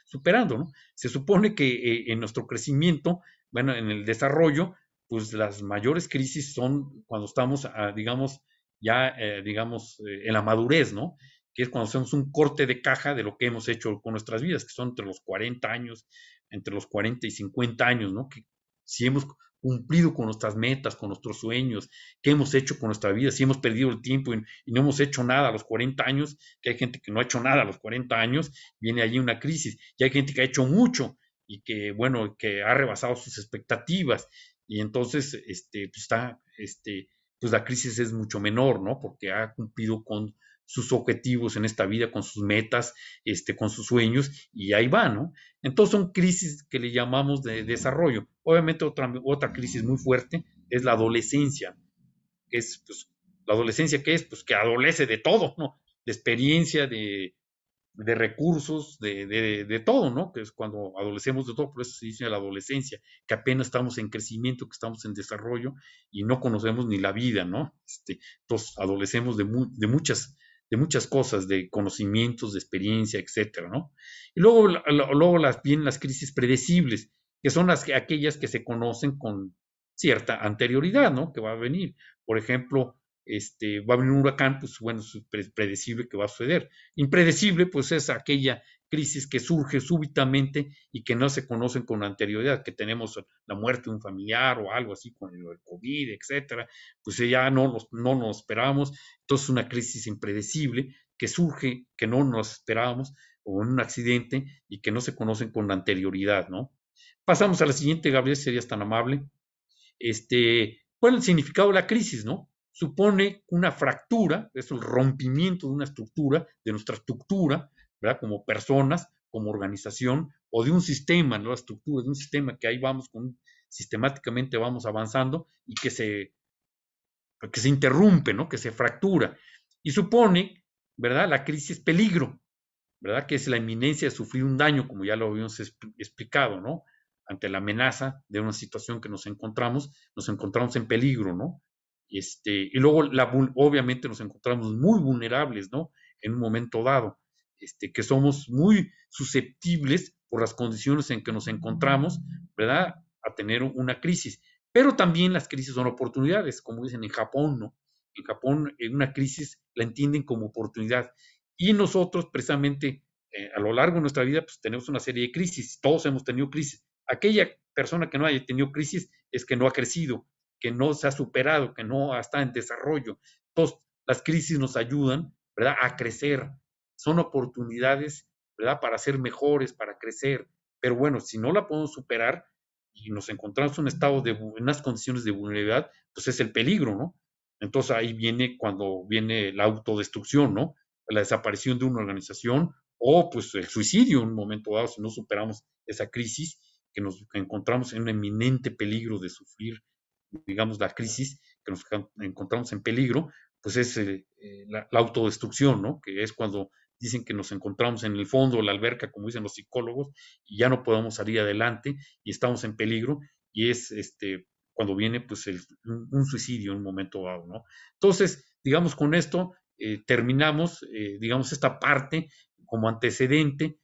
superando. ¿no? Se supone que eh, en nuestro crecimiento bueno, en el desarrollo, pues las mayores crisis son cuando estamos, ah, digamos, ya, eh, digamos, eh, en la madurez, ¿no? Que es cuando hacemos un corte de caja de lo que hemos hecho con nuestras vidas, que son entre los 40 años, entre los 40 y 50 años, ¿no? Que si hemos cumplido con nuestras metas, con nuestros sueños, qué hemos hecho con nuestra vida, si hemos perdido el tiempo y, y, no hemos hecho nada a los 40 años, que hay gente que no ha hecho nada a los 40 años, viene allí una crisis, y hay gente que ha hecho mucho y que, bueno, que ha rebasado sus expectativas. Y entonces, este, pues está, este, pues la crisis es mucho menor, ¿no? Porque ha cumplido con sus objetivos en esta vida, con sus metas, este, con sus sueños, y ahí va, ¿no? Entonces son crisis que le llamamos de desarrollo. Obviamente otra, otra crisis muy fuerte es la adolescencia, es, pues, la adolescencia que es, pues que adolece de todo, ¿no? De experiencia, de de recursos, de, de, de, todo, ¿no? Que es cuando adolecemos de todo, por eso se dice la adolescencia, que apenas estamos en crecimiento, que estamos en desarrollo y no conocemos ni la vida, ¿no? Este, entonces, adolecemos de, de, muchas, de muchas cosas, de conocimientos, de experiencia, etcétera, ¿no? Y luego, luego las, vienen las crisis predecibles, que son las, aquellas que se conocen con cierta anterioridad, ¿no? Que va a venir. Por ejemplo, este, va a venir un huracán, pues bueno, es predecible que va a suceder. Impredecible, pues es aquella crisis que surge súbitamente y que no se conocen con anterioridad, que tenemos la muerte de un familiar o algo así con el COVID, etcétera, pues ya no nos, no nos esperábamos, entonces una crisis impredecible que surge, que no nos esperábamos, o un accidente y que no se conocen con anterioridad, ¿no? Pasamos a la siguiente, Gabriel, serías tan amable. Este, ¿cuál es el significado de la crisis, no? supone una fractura, es el rompimiento de una estructura, de nuestra estructura, ¿verdad? Como personas, como organización, o de un sistema, ¿no? La estructura de un sistema que ahí vamos con, sistemáticamente vamos avanzando y que se, que se interrumpe, ¿no? Que se fractura. Y supone, ¿verdad? La crisis peligro, ¿verdad? Que es la inminencia de sufrir un daño, como ya lo habíamos explicado, ¿no? Ante la amenaza de una situación que nos encontramos, nos encontramos en peligro, ¿no? Este, y luego, la, obviamente, nos encontramos muy vulnerables, ¿no? En un momento dado, este, que somos muy susceptibles por las condiciones en que nos encontramos, ¿verdad? A tener una crisis. Pero también las crisis son oportunidades, como dicen en Japón, ¿no? En Japón, en una crisis la entienden como oportunidad. Y nosotros, precisamente, eh, a lo largo de nuestra vida, pues, tenemos una serie de crisis. Todos hemos tenido crisis. Aquella persona que no haya tenido crisis es que no ha crecido, que no se ha superado, que no está en desarrollo. Entonces, las crisis nos ayudan, ¿verdad?, a crecer. Son oportunidades, ¿verdad?, para ser mejores, para crecer. Pero bueno, si no la podemos superar y nos encontramos en un estado de buenas condiciones de vulnerabilidad, pues es el peligro, ¿no? Entonces ahí viene cuando viene la autodestrucción, ¿no? La desaparición de una organización o pues el suicidio en un momento dado si no superamos esa crisis que nos encontramos en un eminente peligro de sufrir digamos, la crisis que nos encontramos en peligro, pues es eh, eh, la, autodestrucción, ¿no? Que es cuando dicen que nos encontramos en el fondo la alberca, como dicen los psicólogos, y ya no podemos salir adelante y estamos en peligro, y es este cuando viene pues un, suicidio en un momento dado, ¿no? Entonces, digamos, con esto eh, terminamos, digamos, esta parte como antecedente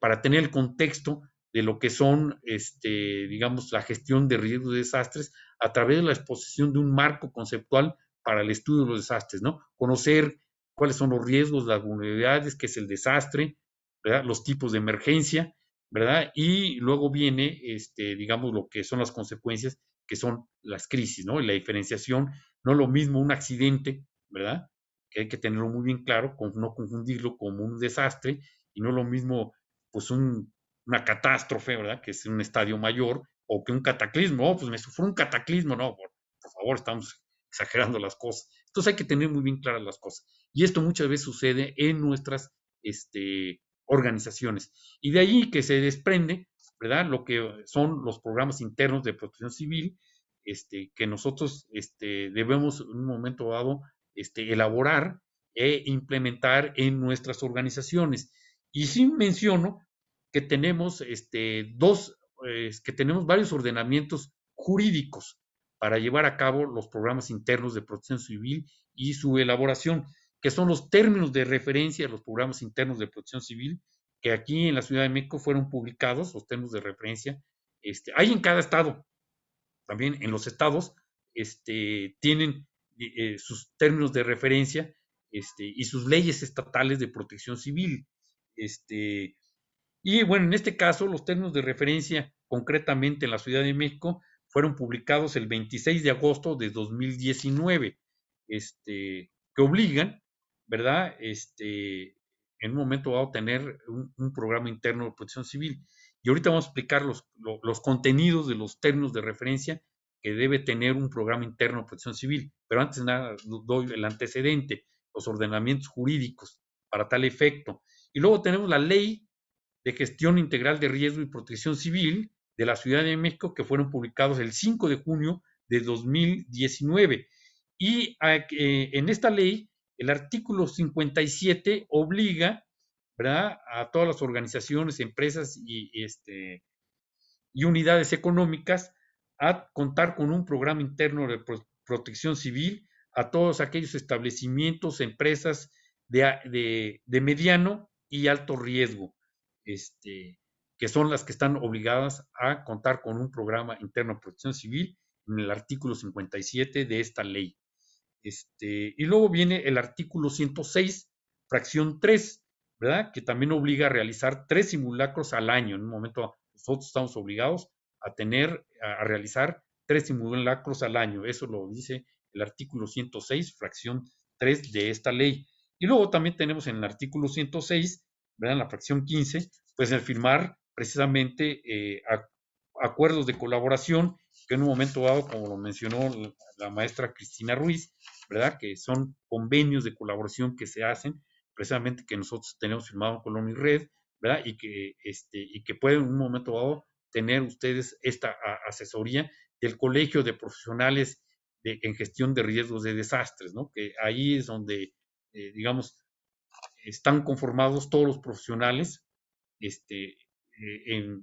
para tener el contexto de lo que son, este, digamos, la gestión de riesgos de desastres a través de la exposición de un marco conceptual para el estudio de los desastres, ¿no? Conocer cuáles son los riesgos, las vulnerabilidades, qué es el desastre, ¿verdad? Los tipos de emergencia, ¿verdad? Y luego viene, este, digamos, lo que son las consecuencias, que son las crisis, ¿no? Y la diferenciación, no lo mismo un accidente, ¿verdad? Que hay que tenerlo muy bien claro, no confundirlo con un desastre, y no lo mismo, pues, un una catástrofe, ¿verdad? Que es un estadio mayor o que un cataclismo, oh, pues me sufrió un cataclismo, no, por, favor, estamos exagerando las cosas. Entonces hay que tener muy bien claras las cosas. Y esto muchas veces sucede en nuestras este, organizaciones. Y de ahí que se desprende, ¿verdad? Lo que son los programas internos de protección civil, este, que nosotros este, debemos en un momento dado este, elaborar e implementar en nuestras organizaciones. Y sí menciono que tenemos este, dos, pues, que tenemos varios ordenamientos jurídicos para llevar a cabo los programas internos de protección civil y su elaboración, que son los términos de referencia de los programas internos de protección civil, que aquí en la Ciudad de México fueron publicados, los términos de referencia. Este, hay en cada estado, también en los estados, este, tienen eh, sus términos de referencia este, y sus leyes estatales de protección civil. Este, y bueno, en este caso, los términos de referencia, concretamente en la Ciudad de México, fueron publicados el 26 de agosto de 2019, este, que obligan, ¿verdad? Este, en un momento va a tener un, programa interno de protección civil. Y ahorita vamos a explicar los, contenidos de los términos de referencia que debe tener un programa interno de protección civil. Pero antes nada, doy el antecedente, los ordenamientos jurídicos para tal efecto. Y luego tenemos la ley de Gestión Integral de Riesgo y Protección Civil de la Ciudad de México que fueron publicados el 5 de junio de 2019. Y ah, eh, en esta ley, el artículo 57 obliga a todas las organizaciones, empresas y, este, y unidades económicas a contar con un programa interno de protección civil a todos aquellos establecimientos, empresas de, de mediano y alto riesgo. Este, que son las que están obligadas a contar con un programa interno de protección civil en el artículo 57 de esta ley. Este, y luego viene el artículo 106, fracción 3, Que también obliga a realizar tres simulacros al año. En un momento nosotros estamos obligados a tener, a, realizar tres simulacros al año. Eso lo dice el artículo 106, fracción 3 de esta ley. Y luego también tenemos en el artículo 106 ¿verdad? En la fracción 15, pues el firmar precisamente eh, acuerdos de colaboración que en un momento dado, como lo mencionó la, maestra Cristina Ruiz, ¿verdad? Que son convenios de colaboración que se hacen, precisamente que nosotros tenemos firmado con la Red, ¿verdad? Y que, este, y que pueden en un momento dado tener ustedes esta asesoría del Colegio de Profesionales de, en Gestión de Riesgos de Desastres, ¿no? Que ahí es donde, eh, digamos, están conformados todos los profesionales este, eh,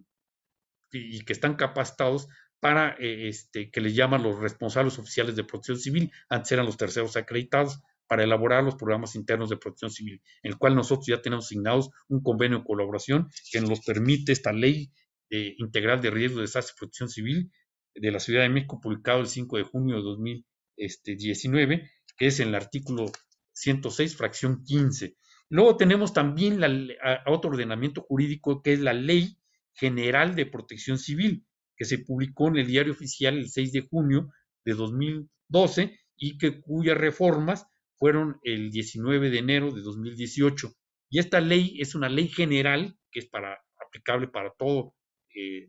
y que están capacitados para eh, este, que les llaman los responsables oficiales de protección civil, antes eran los terceros acreditados, para elaborar los programas internos de protección civil, en el cual nosotros ya tenemos signados un convenio de colaboración que nos permite esta ley eh, integral de riesgo de desastre y protección civil de la Ciudad de México, publicado el 5 de junio de 2019, este, que es en el artículo 106, fracción 15, Luego tenemos también la, otro ordenamiento jurídico que es la Ley General de Protección Civil, que se publicó en el diario oficial el 6 de junio de 2012 y que, cuyas reformas fueron el 19 de enero de 2018. Y esta ley es una ley general que es para, aplicable para todo, eh,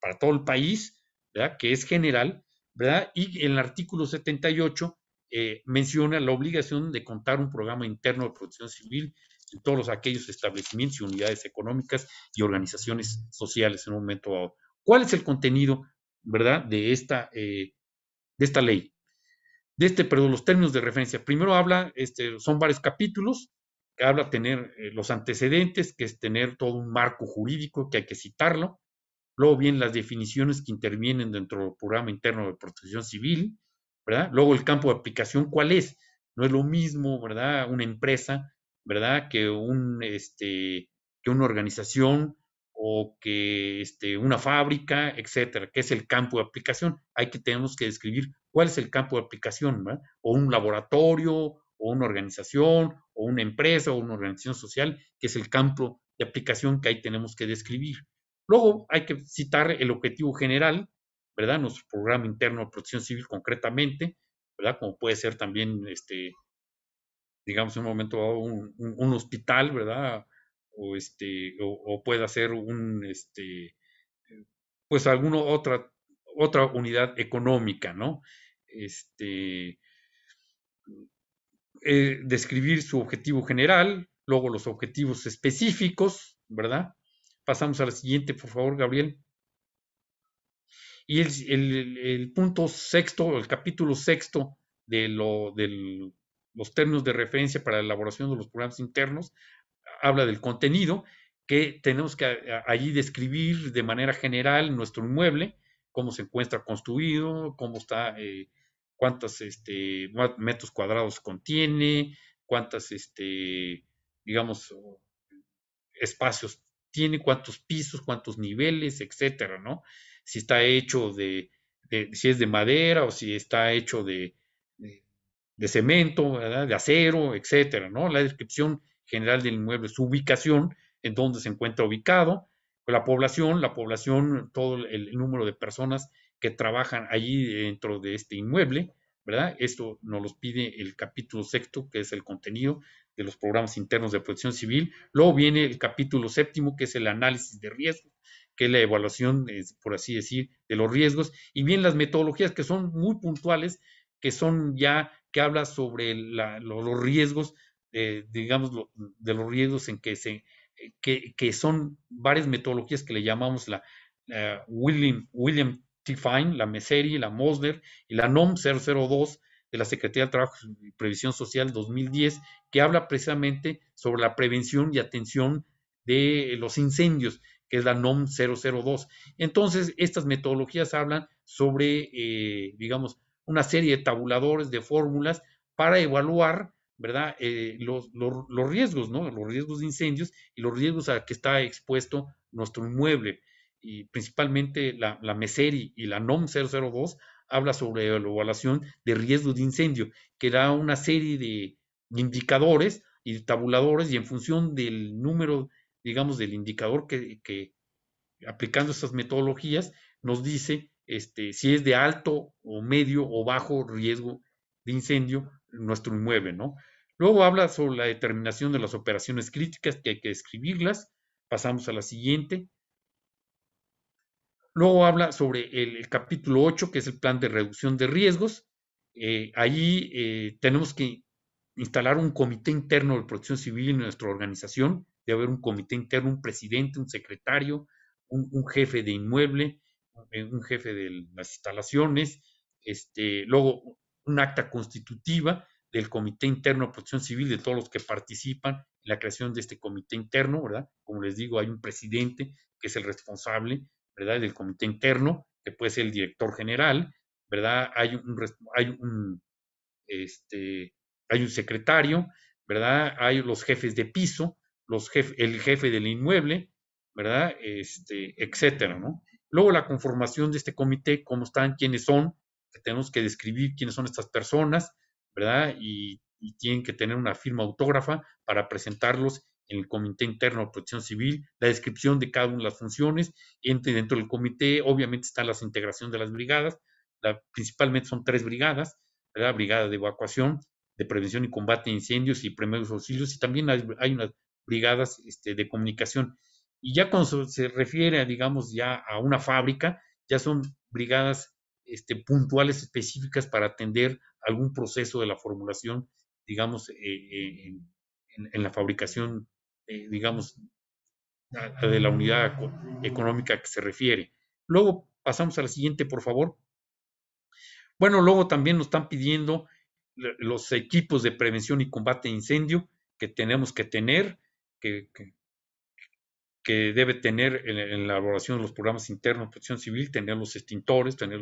para todo el país, que es general, ¿verdad? y en el artículo 78 eh, menciona la obligación de contar un programa interno de protección civil en todos aquellos establecimientos y unidades económicas y organizaciones sociales en un momento dado. ¿Cuál es el contenido, verdad, de esta, eh, de esta ley? De este, perdón, los términos de referencia. Primero habla, este, son varios capítulos, que habla tener eh, los antecedentes, que es tener todo un marco jurídico que hay que citarlo. Luego bien las definiciones que intervienen dentro del programa interno de protección civil, ¿verdad? Luego el campo de aplicación, ¿cuál es? No es lo mismo, ¿verdad? Una empresa, ¿verdad? Que, un, este, que una organización o que este, una fábrica, etcétera, que es el campo de aplicación. Hay que tenemos que describir cuál es el campo de aplicación, O un laboratorio, o una organización, o una empresa, o una organización social, que es el campo de aplicación que ahí tenemos que describir. Luego hay que citar el objetivo general, ¿verdad? Nuestro programa interno de protección civil concretamente, ¿verdad? Como puede ser también, este, digamos, en un momento dado un, hospital, ¿verdad? O, este, o, ser un, este, pues alguna otra, otra unidad económica, ¿no? Este, eh, describir su objetivo general, luego los objetivos específicos, ¿verdad? Pasamos a la siguiente, por favor, Gabriel. Y el, punto sexto, el capítulo sexto de lo, los términos de referencia para la elaboración de los programas internos habla del contenido que tenemos que eh, allí describir de manera general nuestro inmueble, cómo se encuentra construido, cómo está, eh, cuántos este, metros cuadrados contiene, cuántos este, digamos, espacios tiene, cuántos pisos, cuántos niveles, etcétera, ¿no? si está hecho de, si es de madera o si está hecho de, cemento, de acero, etcétera, ¿no? La descripción general del inmueble, su ubicación, en dónde se encuentra ubicado, la población, la población, todo el, número de personas que trabajan allí dentro de este inmueble, ¿verdad? Esto nos lo pide el capítulo sexto, que es el contenido de los programas internos de protección civil. Luego viene el capítulo séptimo, que es el análisis de riesgos que es la evaluación, es, por así decir, de los riesgos, y bien las metodologías que son muy puntuales, que son ya, que habla sobre los riesgos, eh, digamos, de los riesgos en que se, que, son varias metodologías que le llamamos la, William, William T. la Meseri, la Mosler, y la NOM 002 de la Secretaría de Trabajo y Previsión Social 2010, que habla precisamente sobre la prevención y atención de los incendios que es la NOM 002. Entonces, estas metodologías hablan sobre, eh, digamos, una serie de tabuladores, de fórmulas para evaluar, ¿verdad?, eh, los, riesgos, ¿no? Los riesgos de incendios y los riesgos a que está expuesto nuestro inmueble. Y principalmente la, la MESERI y la NOM 002 habla sobre la evaluación de riesgos de incendio, que da una serie de indicadores y tabuladores y en función del número digamos, del indicador que, aplicando estas metodologías nos dice este, si es de alto o medio o bajo riesgo de incendio nuestro inmueble, ¿no? Luego habla sobre la determinación de las operaciones críticas que hay que describirlas. Pasamos a la siguiente. Luego habla sobre el, capítulo 8, que es el plan de reducción de riesgos. Eh, ahí eh, tenemos que instalar un comité interno de protección civil en nuestra organización de haber un comité interno, un presidente, un secretario, un, jefe de inmueble, eh, un jefe de las instalaciones, este, luego un acta constitutiva del Comité Interno de Protección Civil, de todos los que participan en la creación de este comité interno, ¿verdad? Como les digo, hay un presidente que es el responsable, ¿verdad? Del comité interno, que puede ser el director general, ¿verdad? Hay un, hay un, este, hay un secretario, ¿verdad? Hay los jefes de piso, los el jefe del inmueble, ¿verdad? Este, etcétera, ¿no? Luego la conformación de este comité, cómo están, quiénes son, que tenemos que describir quiénes son estas personas, ¿verdad? Y, tienen que tener una firma autógrafa para presentarlos en el Comité Interno de Protección Civil, la descripción de cada una de las funciones, entre dentro del comité, obviamente están las integración de las brigadas, principalmente son tres brigadas, ¿verdad? Brigada de evacuación, de prevención y combate a incendios y primeros auxilios, y también hay una brigadas este, de comunicación. Y ya cuando se refiere, a, digamos, ya a una fábrica, ya son brigadas este, puntuales específicas para atender algún proceso de la formulación, digamos, eh, eh, en, la fabricación, eh, digamos, de la unidad económica que se refiere. Luego pasamos a la siguiente, por favor. Bueno, luego también nos están pidiendo los equipos de prevención y combate de incendio que tenemos que tener, que, debe tener en, la elaboración de los programas internos de protección civil, tener los extintores, tener,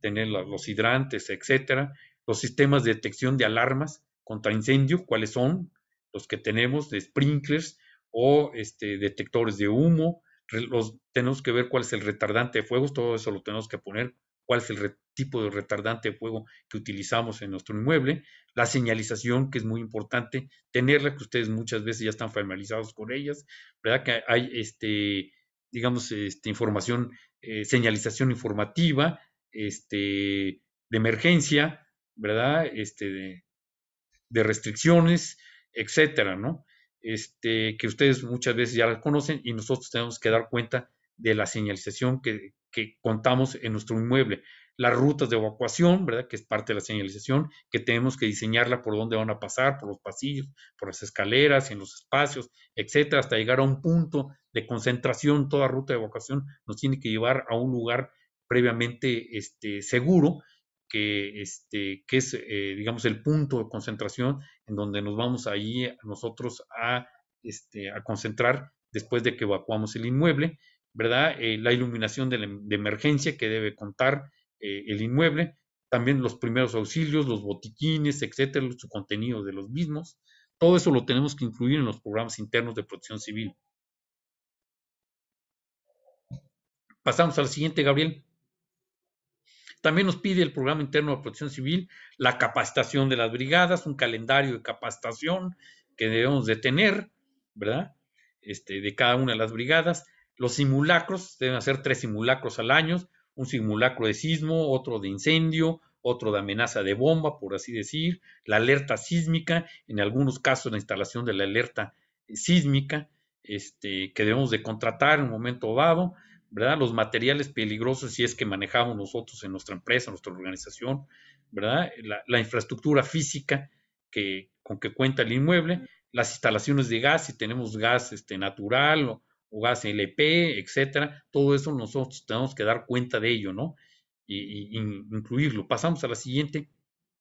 tener los hidrantes, etcétera, los sistemas de detección de alarmas contra incendios, cuáles son los que tenemos de sprinklers o este, detectores de humo, los, tenemos que ver cuál es el retardante de fuegos, todo eso lo tenemos que poner cuál es el tipo de retardante de fuego que utilizamos en nuestro inmueble, la señalización, que es muy importante, tenerla, que ustedes muchas veces ya están familiarizados con ellas, ¿verdad? Que hay, este, digamos, este, información, eh, señalización informativa, este, de emergencia, ¿verdad? Este, de, restricciones, etcétera, ¿no? Este, que ustedes muchas veces ya las conocen y nosotros tenemos que dar cuenta de la señalización que, contamos en nuestro inmueble. Las rutas de evacuación, ¿verdad? Que es parte de la señalización, que tenemos que diseñarla por dónde van a pasar, por los pasillos, por las escaleras, en los espacios, etcétera, hasta llegar a un punto de concentración. Toda ruta de evacuación nos tiene que llevar a un lugar previamente este, seguro, que, este, que es, eh, digamos, el punto de concentración en donde nos vamos ahí nosotros a, este, a concentrar después de que evacuamos el inmueble ¿verdad? Eh, la iluminación em, de, emergencia que debe contar eh, el inmueble, también los primeros auxilios, los botiquines, etcétera, su contenido de los mismos. Todo eso lo tenemos que incluir en los programas internos de protección civil. Pasamos al siguiente, Gabriel. También nos pide el programa interno de protección civil la capacitación de las brigadas, un calendario de capacitación que debemos de tener, ¿verdad? Este, de cada una de las brigadas, los simulacros deben hacer tres simulacros al año, un simulacro de sismo, otro de incendio, otro de amenaza de bomba, por así decir, la alerta sísmica, en algunos casos la instalación de la alerta eh, sísmica, este, que debemos de contratar en un momento dado, ¿verdad? Los materiales peligrosos si es que manejamos nosotros en nuestra empresa, nuestra organización, ¿verdad? La, la infraestructura física que, con que cuenta el inmueble, las instalaciones de gas, si tenemos gas este, natural o, gas LP, etcétera, todo eso nosotros tenemos que dar cuenta de ello, ¿no? Y, incluirlo. Pasamos a la siguiente,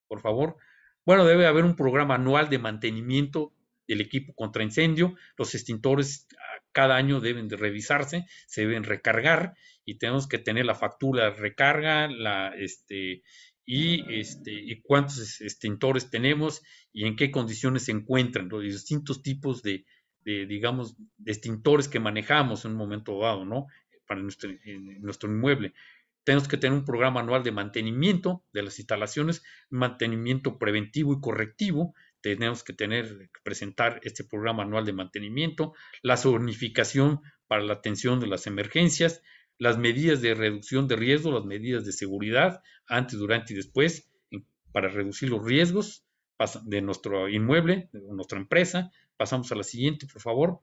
por favor. Bueno, debe haber un programa anual de mantenimiento del equipo contra incendio. Los extintores ah, cada año deben de revisarse, se deben recargar y tenemos que tener la factura de recarga, la este y este y cuántos extintores tenemos y en qué condiciones se encuentran los distintos tipos de, digamos, extintores que manejamos en un momento dado, ¿no? Para nuestro, eh, nuestro inmueble. Tenemos que tener un programa anual de mantenimiento de las instalaciones, mantenimiento preventivo y correctivo, tenemos que tener presentar este programa anual de mantenimiento, la zonificación para la atención de las emergencias, las medidas de reducción de riesgo, las medidas de seguridad antes, durante y después para reducir los riesgos de nuestro inmueble, de nuestra empresa, Pasamos a la siguiente, por favor.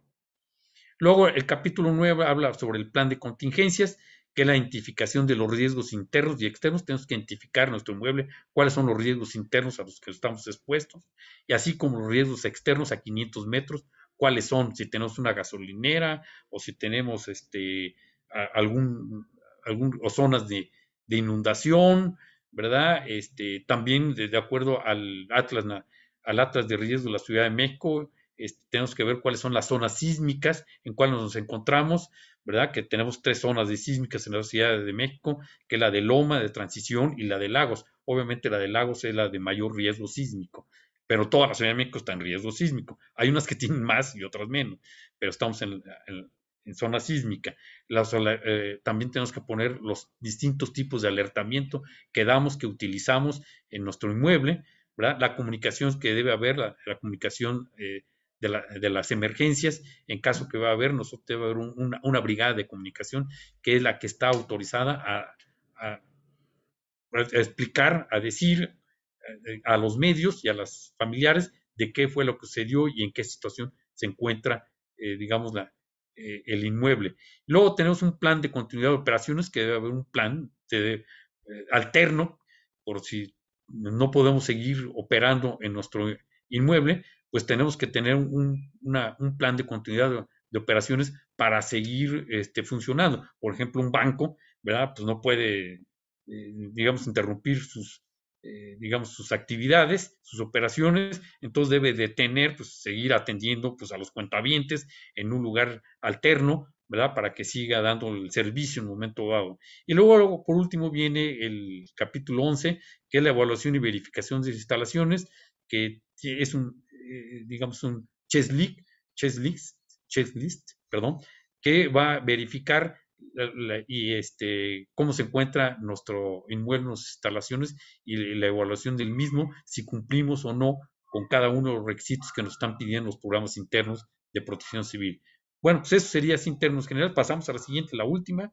Luego, el capítulo 9 habla sobre el plan de contingencias, que es la identificación de los riesgos internos y externos. Tenemos que identificar nuestro inmueble, cuáles son los riesgos internos a los que estamos expuestos, y así como los riesgos externos a 500 metros, cuáles son, si tenemos una gasolinera o si tenemos este, algún, o zonas de, inundación, ¿verdad? Este, también de, acuerdo al Atlas, al Atlas de Riesgo de la Ciudad de México, tenemos que ver cuáles son las zonas sísmicas en cuales nos encontramos, ¿verdad? Que tenemos tres zonas sísmicas en la Ciudad de México, que es la de Loma, de Transición y la de Lagos. Obviamente la de Lagos es la de mayor riesgo sísmico, pero toda la Ciudad de México está en riesgo sísmico. Hay unas que tienen más y otras menos, pero estamos en, zona sísmica. Eh, también tenemos que poner los distintos tipos de alertamiento que damos, que utilizamos en nuestro inmueble, ¿verdad? La comunicación que debe haber, la, comunicación eh, de, las emergencias, en caso que va a haber, nosotros debe haber una, brigada de comunicación que es la que está autorizada a, explicar, a decir eh, a, los medios y a las familiares de qué fue lo que sucedió y en qué situación se encuentra, eh, digamos, la, eh, el inmueble. Luego tenemos un plan de continuidad de operaciones, que debe haber un plan alterno, por si no podemos seguir operando en nuestro inmueble, pues tenemos que tener un, plan de continuidad de, operaciones para seguir este, funcionando. Por ejemplo, un banco, ¿verdad? Pues no puede, eh, digamos, interrumpir sus, eh, digamos, sus actividades, sus operaciones, entonces debe detener, pues, seguir atendiendo, pues, a los cuentavientes en un lugar alterno, ¿verdad? Para que siga dando el servicio en un momento dado. Y luego, luego, por último, viene el capítulo 11, que es la evaluación y verificación de instalaciones, que es un, eh, digamos, un checklist, list, perdón, que va a verificar y este, cómo se encuentra nuestro inmueble, nuestras instalaciones y la evaluación del mismo, si cumplimos o no con cada uno de los requisitos que nos están pidiendo los programas internos de protección civil. Bueno, pues eso sería así en términos generales. Pasamos a la siguiente, la última.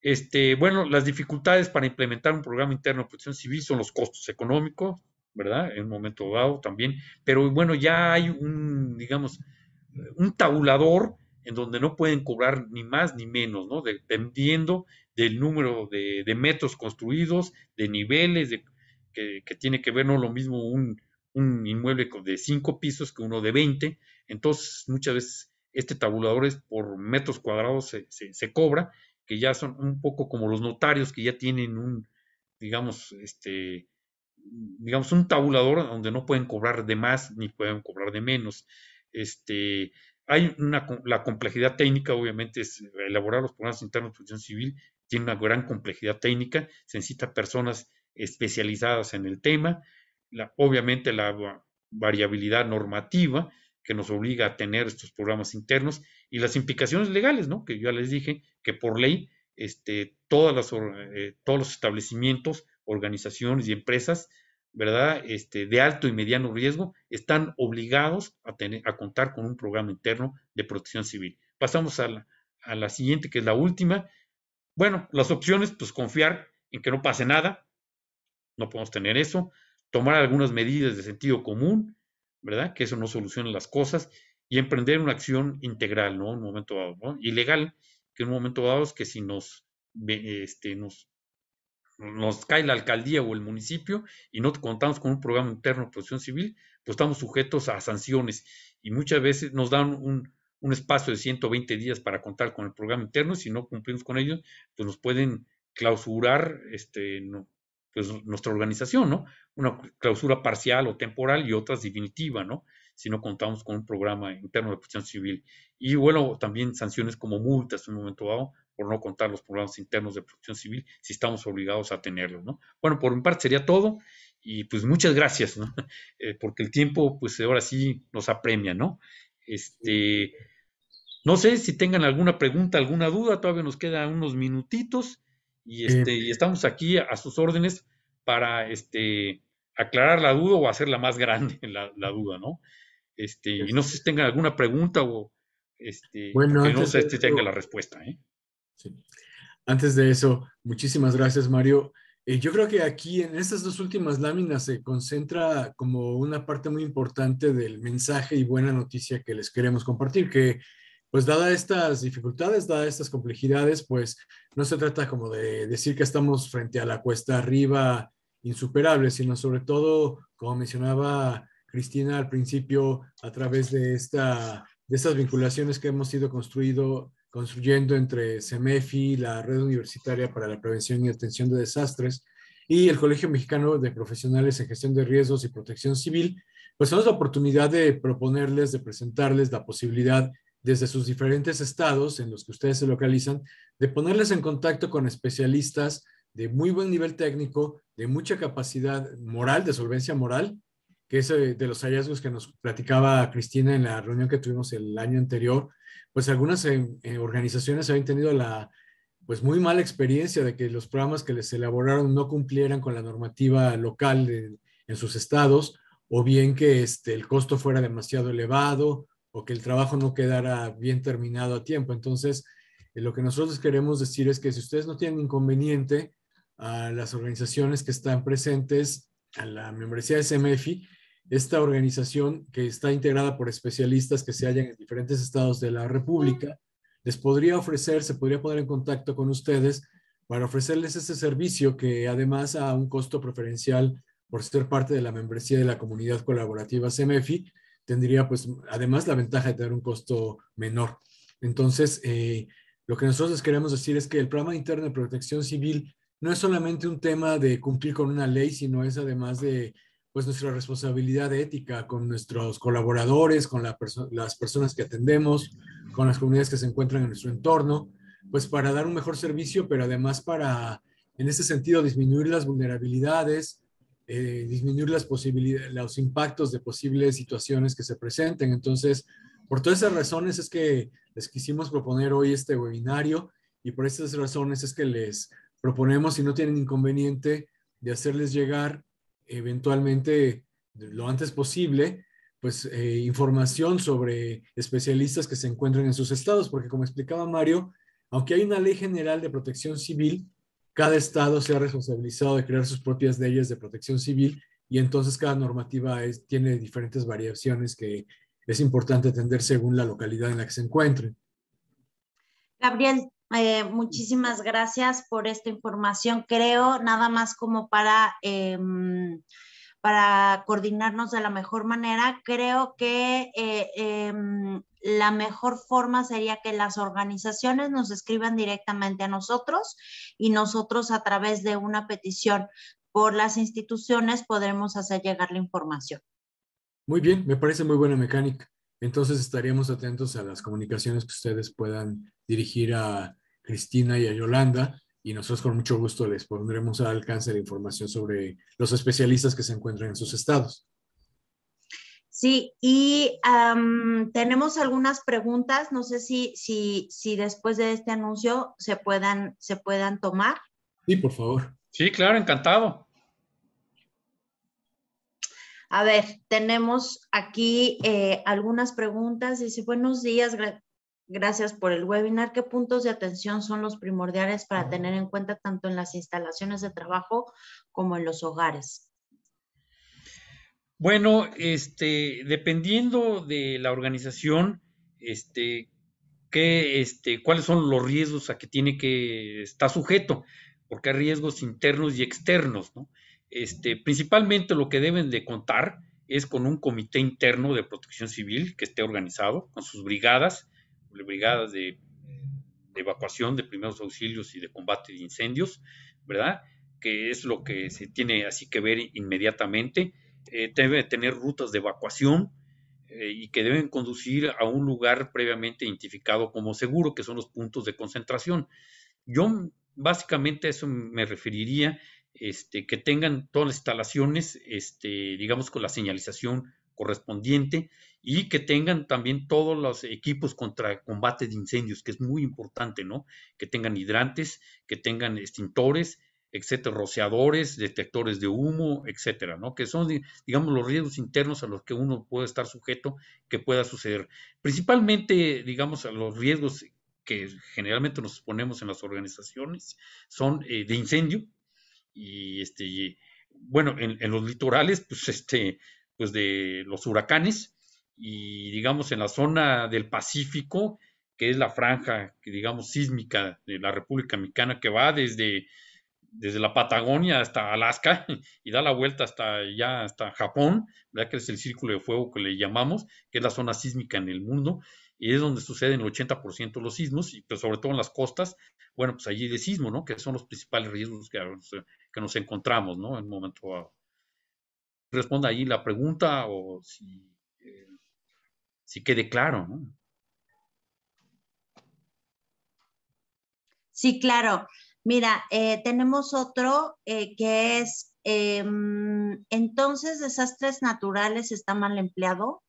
Este, bueno, las dificultades para implementar un programa interno de protección civil son los costos económicos, ¿verdad? En un momento dado también, pero bueno, ya hay un, digamos, un tabulador en donde no pueden cobrar ni más ni menos, ¿no? Dependiendo del número de, metros construidos, de niveles, de, que, tiene que ver no lo mismo un, inmueble de cinco pisos que uno de 20, entonces muchas veces este tabulador es por metros cuadrados se, se cobra, que ya son un poco como los notarios que ya tienen un, digamos, este, digamos, un tabulador donde no pueden cobrar de más ni pueden cobrar de menos. Este, hay una, la complejidad técnica, obviamente, es elaborar los programas internos de protección civil, tiene una gran complejidad técnica, se necesita personas especializadas en el tema, la, obviamente la variabilidad normativa que nos obliga a tener estos programas internos y las implicaciones legales, ¿no? Que yo ya les dije que por ley, este, todas las, eh, todos los establecimientos organizaciones y empresas, ¿verdad? Este, de alto y mediano riesgo, están obligados a, tener, a contar con un programa interno de protección civil. Pasamos a la, a la siguiente, que es la última. Bueno, las opciones, pues confiar en que no pase nada, no podemos tener eso, tomar algunas medidas de sentido común, ¿verdad? Que eso no soluciona las cosas y emprender una acción integral, ¿no? En un momento dado, ¿no? ilegal, que en un momento dado es que si nos, este, nos nos cae la alcaldía o el municipio y no contamos con un programa interno de protección civil, pues estamos sujetos a sanciones y muchas veces nos dan un, espacio de 120 días para contar con el programa interno, y si no cumplimos con ellos, pues nos pueden clausurar este, no, pues nuestra organización, ¿no? Una clausura parcial o temporal y otras definitiva, ¿no? Si no contamos con un programa interno de protección civil. Y bueno, también sanciones como multas un momento dado por no contar los programas internos de protección civil, si estamos obligados a tenerlos, ¿no? Bueno, por mi parte sería todo y pues muchas gracias, ¿no? Eh, porque el tiempo, pues ahora sí nos apremia, ¿no? Este, no sé si tengan alguna pregunta, alguna duda, todavía nos quedan unos minutitos y, eh, este, pues y estamos aquí a, sus órdenes para este, aclarar la duda o hacerla más grande, la, duda, ¿no? Este, y pues no sé si tengan alguna pregunta o este, que no sé tenga la respuesta, ¿eh? Antes de eso, muchísimas gracias, Mario. Eh, yo creo que aquí en estas dos últimas láminas se concentra como una parte muy importante del mensaje y buena noticia que les queremos compartir, que pues dada estas dificultades, dada estas complejidades, pues no se trata como de decir que estamos frente a la cuesta arriba insuperable, sino sobre todo, como mencionaba Cristina al principio, a través de, esta, de estas vinculaciones que hemos sido construido, construyendo entre CEMEFI, la Red Universitaria para la Prevención y Atención de Desastres, y el Colegio Mexicano de Profesionales en Gestión de Riesgos y Protección Civil, pues tenemos la oportunidad de proponerles, de presentarles la posibilidad desde sus diferentes estados en los que ustedes se localizan, de ponerles en contacto con especialistas de muy buen nivel técnico, de mucha capacidad moral, de solvencia moral, que es eh, de los hallazgos que nos platicaba Cristina en la reunión que tuvimos el año anterior, pues algunas em, eh, organizaciones han tenido la pues, muy mala experiencia de que los programas que les elaboraron no cumplieran con la normativa local en sus estados, o bien que este, el costo fuera demasiado elevado, o que el trabajo no quedara bien terminado a tiempo. Entonces, eh, lo que nosotros queremos decir es que si ustedes no tienen inconveniente a las organizaciones que están presentes a la membresía de SMFI, esta organización que está integrada por especialistas que se hallan en diferentes estados de la República, les podría ofrecer, se podría poner en contacto con ustedes para ofrecerles este servicio que además a un costo preferencial por ser parte de la membresía de la comunidad colaborativa CEMEFI, tendría pues además la ventaja de tener un costo menor. Entonces, eh, lo que nosotros les queremos decir es que el programa interno de protección civil no es solamente un tema de cumplir con una ley, sino es además de pues nuestra responsabilidad ética con nuestros colaboradores, con las personas que atendemos, con las comunidades que se encuentran en nuestro entorno, pues para dar un mejor servicio, pero además para, en ese sentido, disminuir las vulnerabilidades, eh, disminuir las posibilidades, los impactos de posibles situaciones que se presenten. Entonces, por todas esas razones es que les quisimos proponer hoy este webinario y por esas razones es que les proponemos, si no tienen inconveniente, de hacerles llegar eventualmente lo antes posible, pues eh, información sobre especialistas que se encuentren en sus estados, porque como explicaba Mario, aunque hay una ley general de protección civil, cada estado se ha responsabilizado de crear sus propias leyes de protección civil y entonces cada normativa es, tiene diferentes variaciones que es importante atender según la localidad en la que se encuentren. Gabriel, eh, muchísimas gracias por esta información. Creo nada más como para, em, para coordinarnos de la mejor manera, creo que eh, em, la mejor forma sería que las organizaciones nos escriban directamente a nosotros y nosotros a través de una petición por las instituciones podremos hacer llegar la información. Muy bien, me parece muy buena mecánica. Entonces estaríamos atentos a las comunicaciones que ustedes puedan dirigir a Cristina y a Yolanda y nosotros con mucho gusto les pondremos al alcance la información sobre los especialistas que se encuentran en sus estados. Sí, y tenemos algunas preguntas, no sé si, después de este anuncio se puedan, se puedan tomar. Sí, por favor. Sí, claro, encantado. A ver, tenemos aquí eh, algunas preguntas. Dice, buenos días, gracias por el webinar. ¿Qué puntos de atención son los primordiales para tener en cuenta tanto en las instalaciones de trabajo como en los hogares? Bueno, este, dependiendo de la organización, este, este, cuáles son los riesgos a que tiene que estar sujeto, porque hay riesgos internos y externos, ¿no? Este, principalmente lo que deben de contar es con un comité interno de protección civil que esté organizado, con sus brigadas, brigadas de, evacuación, de primeros auxilios y de combate de incendios, ¿verdad? Que es lo que se tiene así que ver inmediatamente. Eh, debe tener rutas de evacuación, eh, y que deben conducir a un lugar previamente identificado como seguro, que son los puntos de concentración. Yo básicamente a eso me referiría este, que tengan todas las instalaciones, este, digamos, con la señalización correspondiente y que tengan también todos los equipos contra combate de incendios, que es muy importante, ¿no? Que tengan hidrantes, que tengan extintores, etcétera, rociadores, detectores de humo, etcétera, ¿no? Que son, digamos, los riesgos internos a los que uno puede estar sujeto que pueda suceder. Principalmente, digamos, a los riesgos que generalmente nos ponemos en las organizaciones son eh, de incendio, y este, bueno, en, los litorales, pues este, pues de los huracanes y digamos en la zona del Pacífico, que es la franja, digamos, sísmica de la República Mexicana que va desde, desde la Patagonia hasta Alaska y da la vuelta hasta ya hasta Japón, que es el círculo de fuego que le llamamos, que es la zona sísmica en el mundo, y es donde suceden el 80% de los sismos, y pues, sobre todo en las costas, bueno, pues allí de sismo, ¿no? Que son los principales riesgos que, que nos encontramos, ¿no? En un momento Responda ahí la pregunta o eh, si, quede claro, ¿no? Sí, claro. Mira, eh, tenemos otro eh, que es, em, entonces, desastres naturales está mal empleado.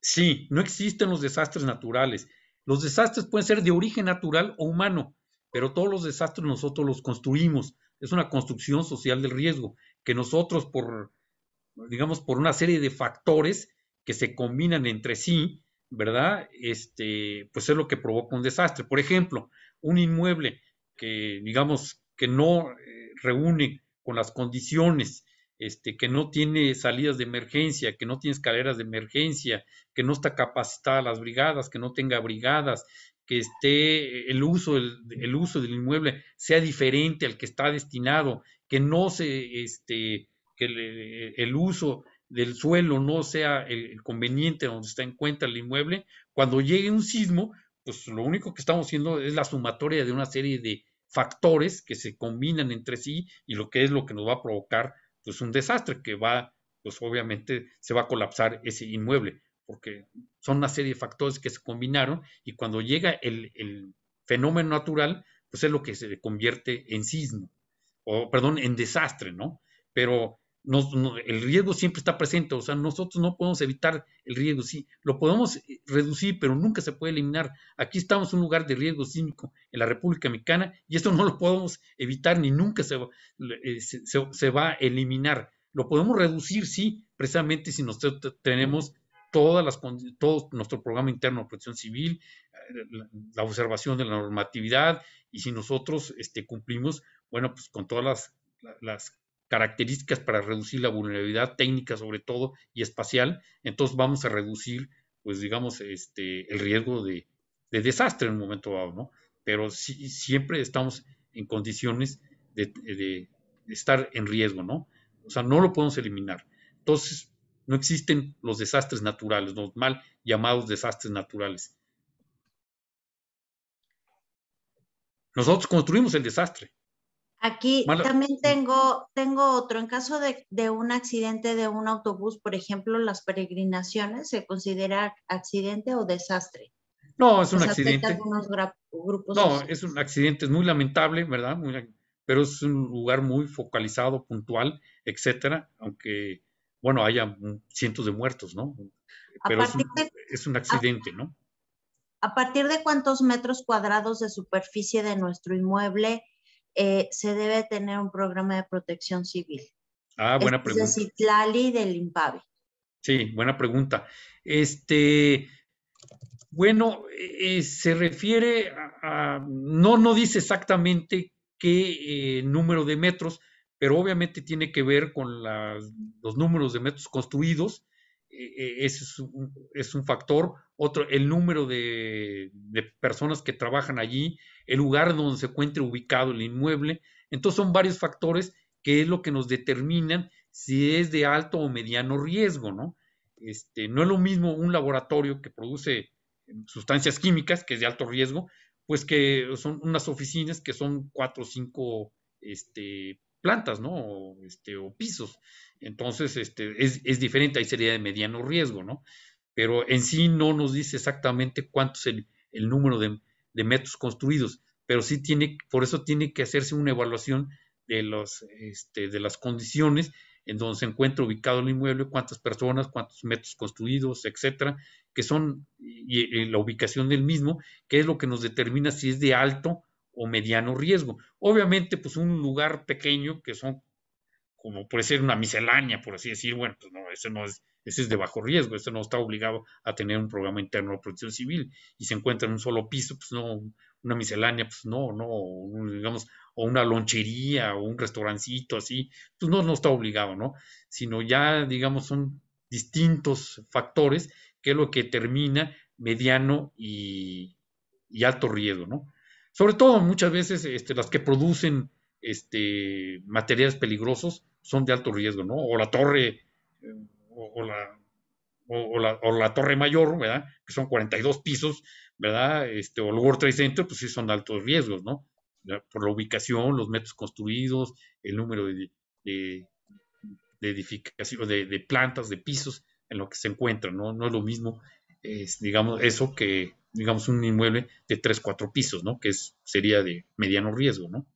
Sí, no existen los desastres naturales. Los desastres pueden ser de origen natural o humano, pero todos los desastres nosotros los construimos es una construcción social del riesgo, que nosotros por, digamos, por una serie de factores que se combinan entre sí, ¿verdad? Este, pues es lo que provoca un desastre. Por ejemplo, un inmueble que, digamos, que no eh, reúne con las condiciones, este, que no tiene salidas de emergencia, que no tiene escaleras de emergencia, que no está capacitada las brigadas, que no tenga brigadas, que esté el uso, el, uso del inmueble sea diferente al que está destinado, que no se, este, que el, eh, uso del suelo no sea el, el conveniente donde está en cuenta el inmueble, cuando llegue un sismo, pues lo único que estamos haciendo es la sumatoria de una serie de factores que se combinan entre sí y lo que es lo que nos va a provocar pues un desastre que va, pues obviamente se va a colapsar ese inmueble porque son una serie de factores que se combinaron y cuando llega el, fenómeno natural, pues es lo que se convierte en sismo, o perdón, en desastre, ¿no? Pero el riesgo siempre está presente, o sea, nosotros no podemos evitar el riesgo, sí, lo podemos eh, reducir, pero nunca se puede eliminar. Aquí estamos en un lugar de riesgo sísmico en la República Mexicana y esto no lo podemos evitar ni nunca se, eh, se va a eliminar. Lo podemos reducir, sí, precisamente si nosotros tenemos todas las, todo nuestro programa interno de protección civil, eh, la observación de la normatividad y si nosotros este, cumplimos, bueno, pues con todas las, características para reducir la vulnerabilidad técnica sobre todo y espacial, entonces vamos a reducir, pues digamos, este, el riesgo de, desastre en un momento dado, ¿no? Pero siempre estamos en condiciones de, de estar en riesgo, ¿no? O sea, no lo podemos eliminar. Entonces, no existen los desastres naturales, los mal llamados desastres naturales. Nosotros construimos el desastre. Aquí también tengo, otro. En caso de, un accidente de un autobús, por ejemplo, las peregrinaciones, ¿se considera accidente o desastre? No, es un accidente. no, es un accidente, es muy lamentable, ¿verdad? pero es un lugar muy focalizado, puntual, etcétera, aunque bueno, haya mm, cientos de muertos, ¿no? Pero es un, accidente, ¿no? ¿A partir de cuántos metros cuadrados de superficie de nuestro inmueble eh, se debe tener un programa de protección civil? Ah, buena pregunta. Es del Sí, buena pregunta. Este, bueno, eh, eh, se refiere a, no, no dice exactamente qué número de metros, pero obviamente tiene que ver con los números de metros construidos, eh, eh, ese es un, es un, factor, otro, el número de, personas que trabajan allí, el lugar donde se encuentre ubicado el inmueble, entonces son varios factores que es lo que nos determinan si es de alto o mediano riesgo, ¿no? Este, no es lo mismo un laboratorio que produce sustancias químicas, que es de alto riesgo, pues que son unas oficinas que son cuatro o cinco este, plantas, ¿no? Este, o pisos. Entonces, este, es, diferente, ahí sería de mediano riesgo, ¿no? Pero en sí no nos dice exactamente cuánto es el, número de, metros construidos, pero sí tiene, por eso tiene que hacerse una evaluación de, los, este, de las condiciones en donde se encuentra ubicado el inmueble, cuántas personas, cuántos metros construidos, etcétera, que son y, la ubicación del mismo, que es lo que nos determina si es de alto o mediano riesgo. Obviamente, pues un lugar pequeño que son, como puede ser una miscelánea, por así decir, bueno, pues no, ese no es, ese es de bajo riesgo, ese no está obligado a tener un programa interno de protección civil y se encuentra en un solo piso, pues no, una miscelánea, pues no, no, digamos, o una lonchería o un restaurancito así, pues no, no está obligado, ¿no? Sino ya, digamos, son distintos factores que es lo que termina mediano y, y alto riesgo, ¿no? sobre todo muchas veces este, las que producen este, materiales peligrosos son de alto riesgo, ¿no? O la torre, eh, o, la, torre mayor, ¿verdad? Que son 42 pisos, ¿verdad? Este, o el World Trade Center, pues sí son de altos riesgos, ¿no? Por la ubicación, los metros construidos, el número de, de, de de, plantas, de pisos en lo que se encuentran, ¿no? No es lo mismo, es, digamos, eso que digamos, un inmueble de tres, cuatro pisos, ¿no? Que sería de mediano riesgo, ¿no?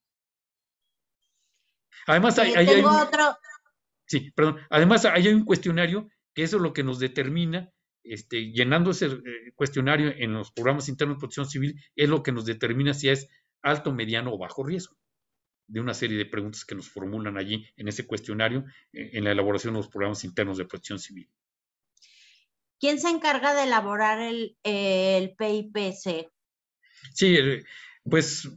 Además, hay, eh, hay un, otro. Sí, perdón. Además, hay un cuestionario que eso es lo que nos determina, este, llenando ese eh, cuestionario en los programas internos de protección civil, es lo que nos determina si es alto, mediano o bajo riesgo de una serie de preguntas que nos formulan allí en ese cuestionario, eh, en la elaboración de los programas internos de protección civil. ¿Quién se encarga de elaborar el, PIPC? Sí, pues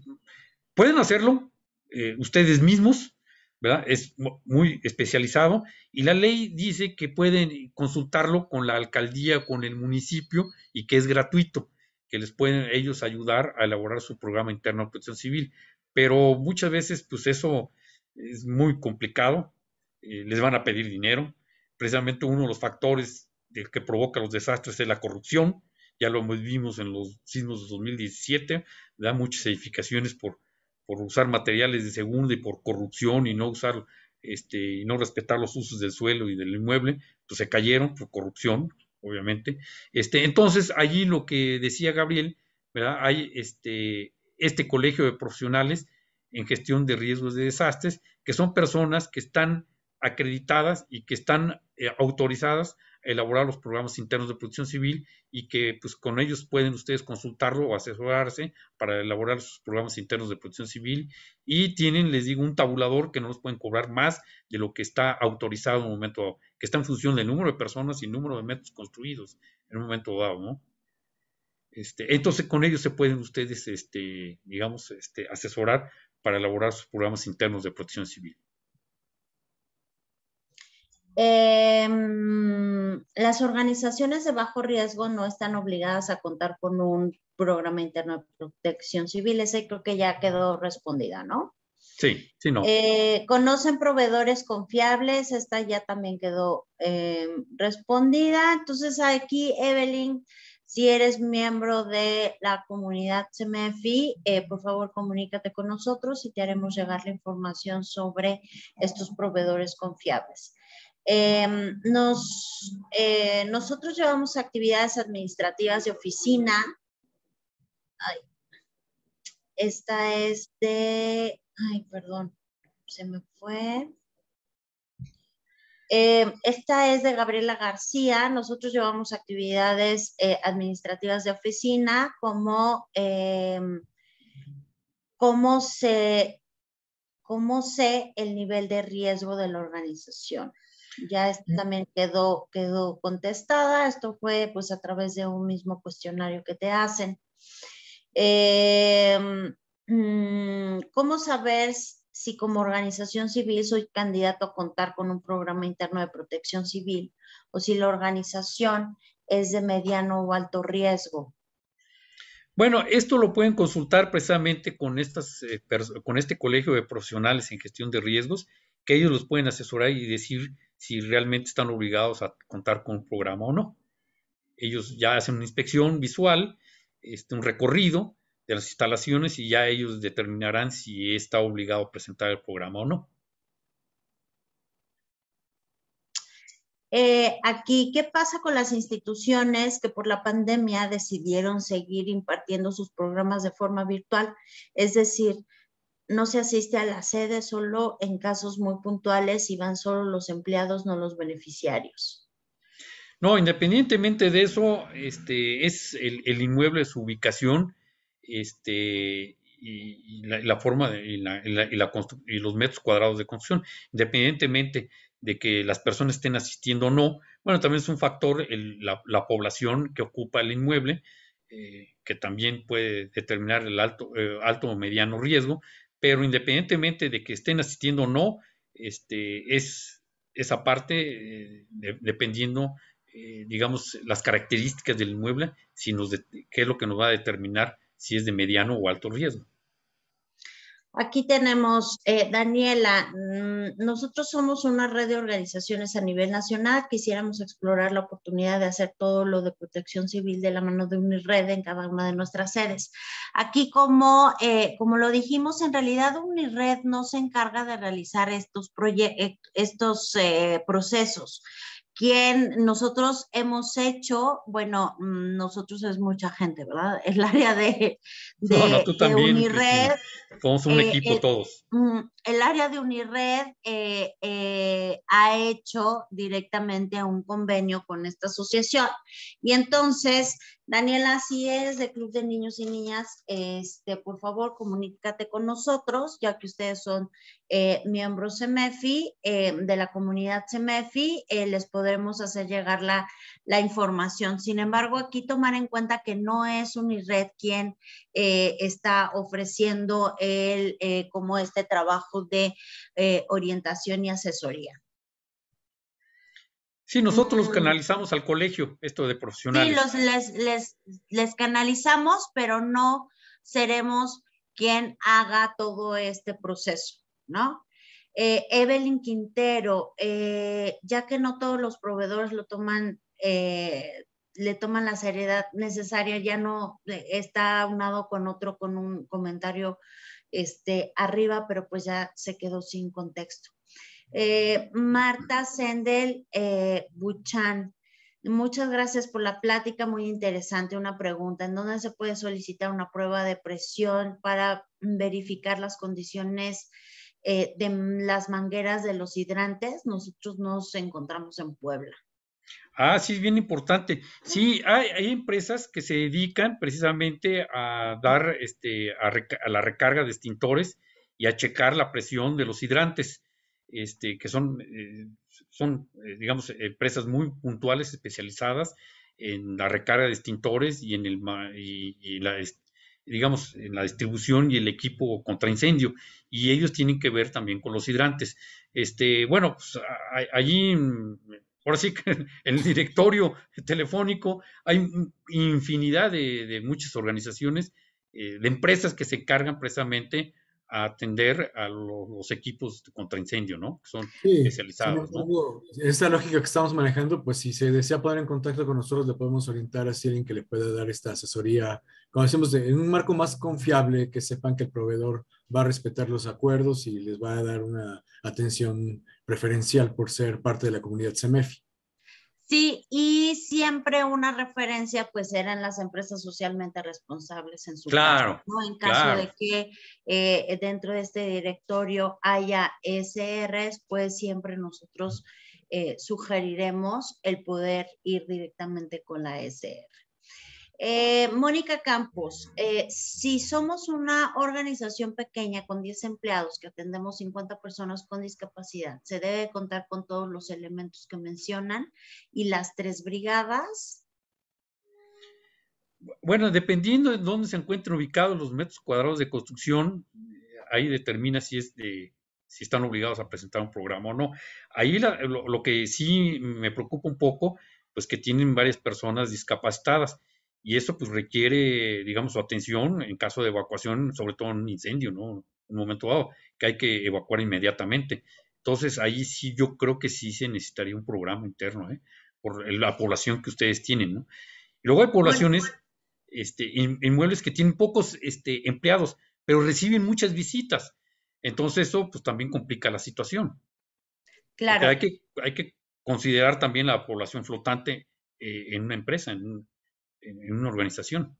pueden hacerlo eh, ustedes mismos, ¿verdad? Es muy especializado y la ley dice que pueden consultarlo con la alcaldía, con el municipio y que es gratuito, que les pueden ellos ayudar a elaborar su programa interno de protección civil. Pero muchas veces, pues eso es muy complicado, eh, les van a pedir dinero. Precisamente uno de los factores el que provoca los desastres es la corrupción, ya lo vimos en los sismos de 2017, da muchas edificaciones por, usar materiales de segunda y por corrupción y no usar este, y no respetar los usos del suelo y del inmueble, pues se cayeron por corrupción, obviamente. Este, entonces, allí lo que decía Gabriel, ¿verdad? hay este, este colegio de profesionales en gestión de riesgos de desastres, que son personas que están acreditadas y que están eh, autorizadas elaborar los programas internos de protección civil y que pues con ellos pueden ustedes consultarlo o asesorarse para elaborar sus programas internos de protección civil y tienen, les digo, un tabulador que no los pueden cobrar más de lo que está autorizado en un momento dado, que está en función del número de personas y número de metros construidos en un momento dado, ¿no? Este, entonces con ellos se pueden ustedes, este, digamos, este, asesorar para elaborar sus programas internos de protección civil. Em, las organizaciones de bajo riesgo no están obligadas a contar con un programa interno de protección civil. Ese creo que ya quedó respondida, ¿no? Sí, sí, no. Eh, ¿Conocen proveedores confiables? Esta ya también quedó em, respondida. Entonces aquí, Evelyn, si eres miembro de la comunidad CMFI, eh, por favor comunícate con nosotros y te haremos llegar la información sobre estos proveedores confiables. Em, eh, nosotros llevamos actividades administrativas de oficina. esta es de, ay, perdón, se me fue. Em, esta es de Gabriela García. Nosotros llevamos actividades eh, administrativas de oficina como em, cómo se, cómo sé el nivel de riesgo de la organización. Ya también quedó, quedó contestada. Esto fue pues a través de un mismo cuestionario que te hacen. Em, mm, ¿Cómo saber si como organización civil soy candidato a contar con un programa interno de protección civil o si la organización es de mediano o alto riesgo? Bueno, esto lo pueden consultar precisamente con, estas, eh, con este colegio de profesionales en gestión de riesgos, que ellos los pueden asesorar y decir si realmente están obligados a contar con un programa o no. Ellos ya hacen una inspección visual, este, un recorrido de las instalaciones y ya ellos determinarán si está obligado a presentar el programa o no. Eh, aquí, ¿qué pasa con las instituciones que por la pandemia decidieron seguir impartiendo sus programas de forma virtual? Es decir, no se asiste a la sede solo en casos muy puntuales y van solo los empleados, no los beneficiarios. No, independientemente de eso, este es el, inmueble, su ubicación, este y, la, forma y, los metros cuadrados de construcción, independientemente de que las personas estén asistiendo o no. Bueno, también es un factor la, población que ocupa el inmueble, eh, que también puede determinar el alto, eh, alto o mediano riesgo, pero independientemente de que estén asistiendo o no, este, es esa parte, eh, dependiendo, eh, digamos, las características del inmueble, qué es lo que nos va a determinar si es de mediano o alto riesgo. Aquí tenemos, eh, Daniela, mm, nosotros somos una red de organizaciones a nivel nacional. Quisiéramos explorar la oportunidad de hacer todo lo de protección civil de la mano de una en cada una de nuestras sedes. Aquí, como, eh, como lo dijimos, en realidad UNIRED no se encarga de realizar estos, eh, estos procesos quien nosotros hemos hecho, bueno, mm, nosotros es mucha gente, ¿verdad? el área de, de, Unired. Somos un eh, equipo todos. Mm, el área de Unired eh, eh, ha hecho directamente un convenio con esta asociación. Y entonces, Daniela, así es, de Club de Niños y Niñas, este, por favor, comunícate con nosotros, ya que ustedes son eh, miembros CEMEFI, eh, de la comunidad CEMEFI, eh, les podremos hacer llegar la, la, información. Sin embargo, aquí tomar en cuenta que no es Unired quien está ofreciendo el, como este trabajo de orientación y asesoría. Sí, nosotros los canalizamos al colegio, esto de profesionales. Sí, los, les, les, canalizamos, pero no seremos quien haga todo este proceso, ¿no? Eh, Evelyn Quintero, eh, ya que no todos los proveedores lo toman, eh, le toman la seriedad necesaria, ya no está un lado con otro, con un comentario este, arriba, pero pues ya se quedó sin contexto. Eh, Marta Sendel eh, Buchan, muchas gracias por la plática, muy interesante. Una pregunta, ¿en dónde se puede solicitar una prueba de presión para verificar las condiciones eh, de las mangueras de los hidrantes? Nosotros nos encontramos en Puebla. Ah, sí, es bien importante. Sí, hay, empresas que se dedican precisamente a dar este, a, la recarga de extintores y a checar la presión de los hidrantes. Este, que son, eh, son eh, digamos, empresas muy puntuales, especializadas en la recarga de extintores y en el la, digamos, en la distribución y el equipo contra incendio. Y ellos tienen que ver también con los hidrantes. Este, bueno, pues, allí, ahora sí en el directorio telefónico hay infinidad de, muchas organizaciones, eh, de empresas que se cargan precisamente a atender a los, equipos contra incendio, ¿no? Que son especializados, ¿no? Esta lógica que estamos manejando, pues si se desea poner en contacto con nosotros, le podemos orientar a alguien que le pueda dar esta asesoría, como decimos, en un marco más confiable, que sepan que el proveedor va a respetar los acuerdos y les va a dar una atención preferencial por ser parte de la comunidad CEMEFI. Sí, y siempre una referencia pues eran las empresas socialmente responsables en su caso, En caso de que eh, dentro de este directorio haya SRs, pues siempre nosotros eh, sugeriremos el poder ir directamente con la SR. Eh, Mónica Campos, eh, si somos una organización pequeña con 10 empleados que atendemos 50 personas con discapacidad, se debe contar con todos los elementos que mencionan y las tres brigadas. Bueno, dependiendo de dónde se encuentren ubicados los metros cuadrados de construcción, ahí determina si es si están obligados a presentar un programa o no. Ahí lo, lo que sí me preocupa un poco, pues que tienen varias personas discapacitadas y eso, pues requiere, digamos, su atención en caso de evacuación, sobre todo en un incendio, ¿no? En un momento dado, que hay que evacuar inmediatamente. Entonces, ahí sí yo creo que sí se necesitaría un programa interno, ¿eh? Por la población que ustedes tienen, ¿no? Y luego hay poblaciones, este, inmuebles que tienen pocos este, empleados, pero reciben muchas visitas. Entonces, eso pues también complica la situación. Claro. hay que, hay que considerar también la población flotante eh, en una empresa, en un, en una organización.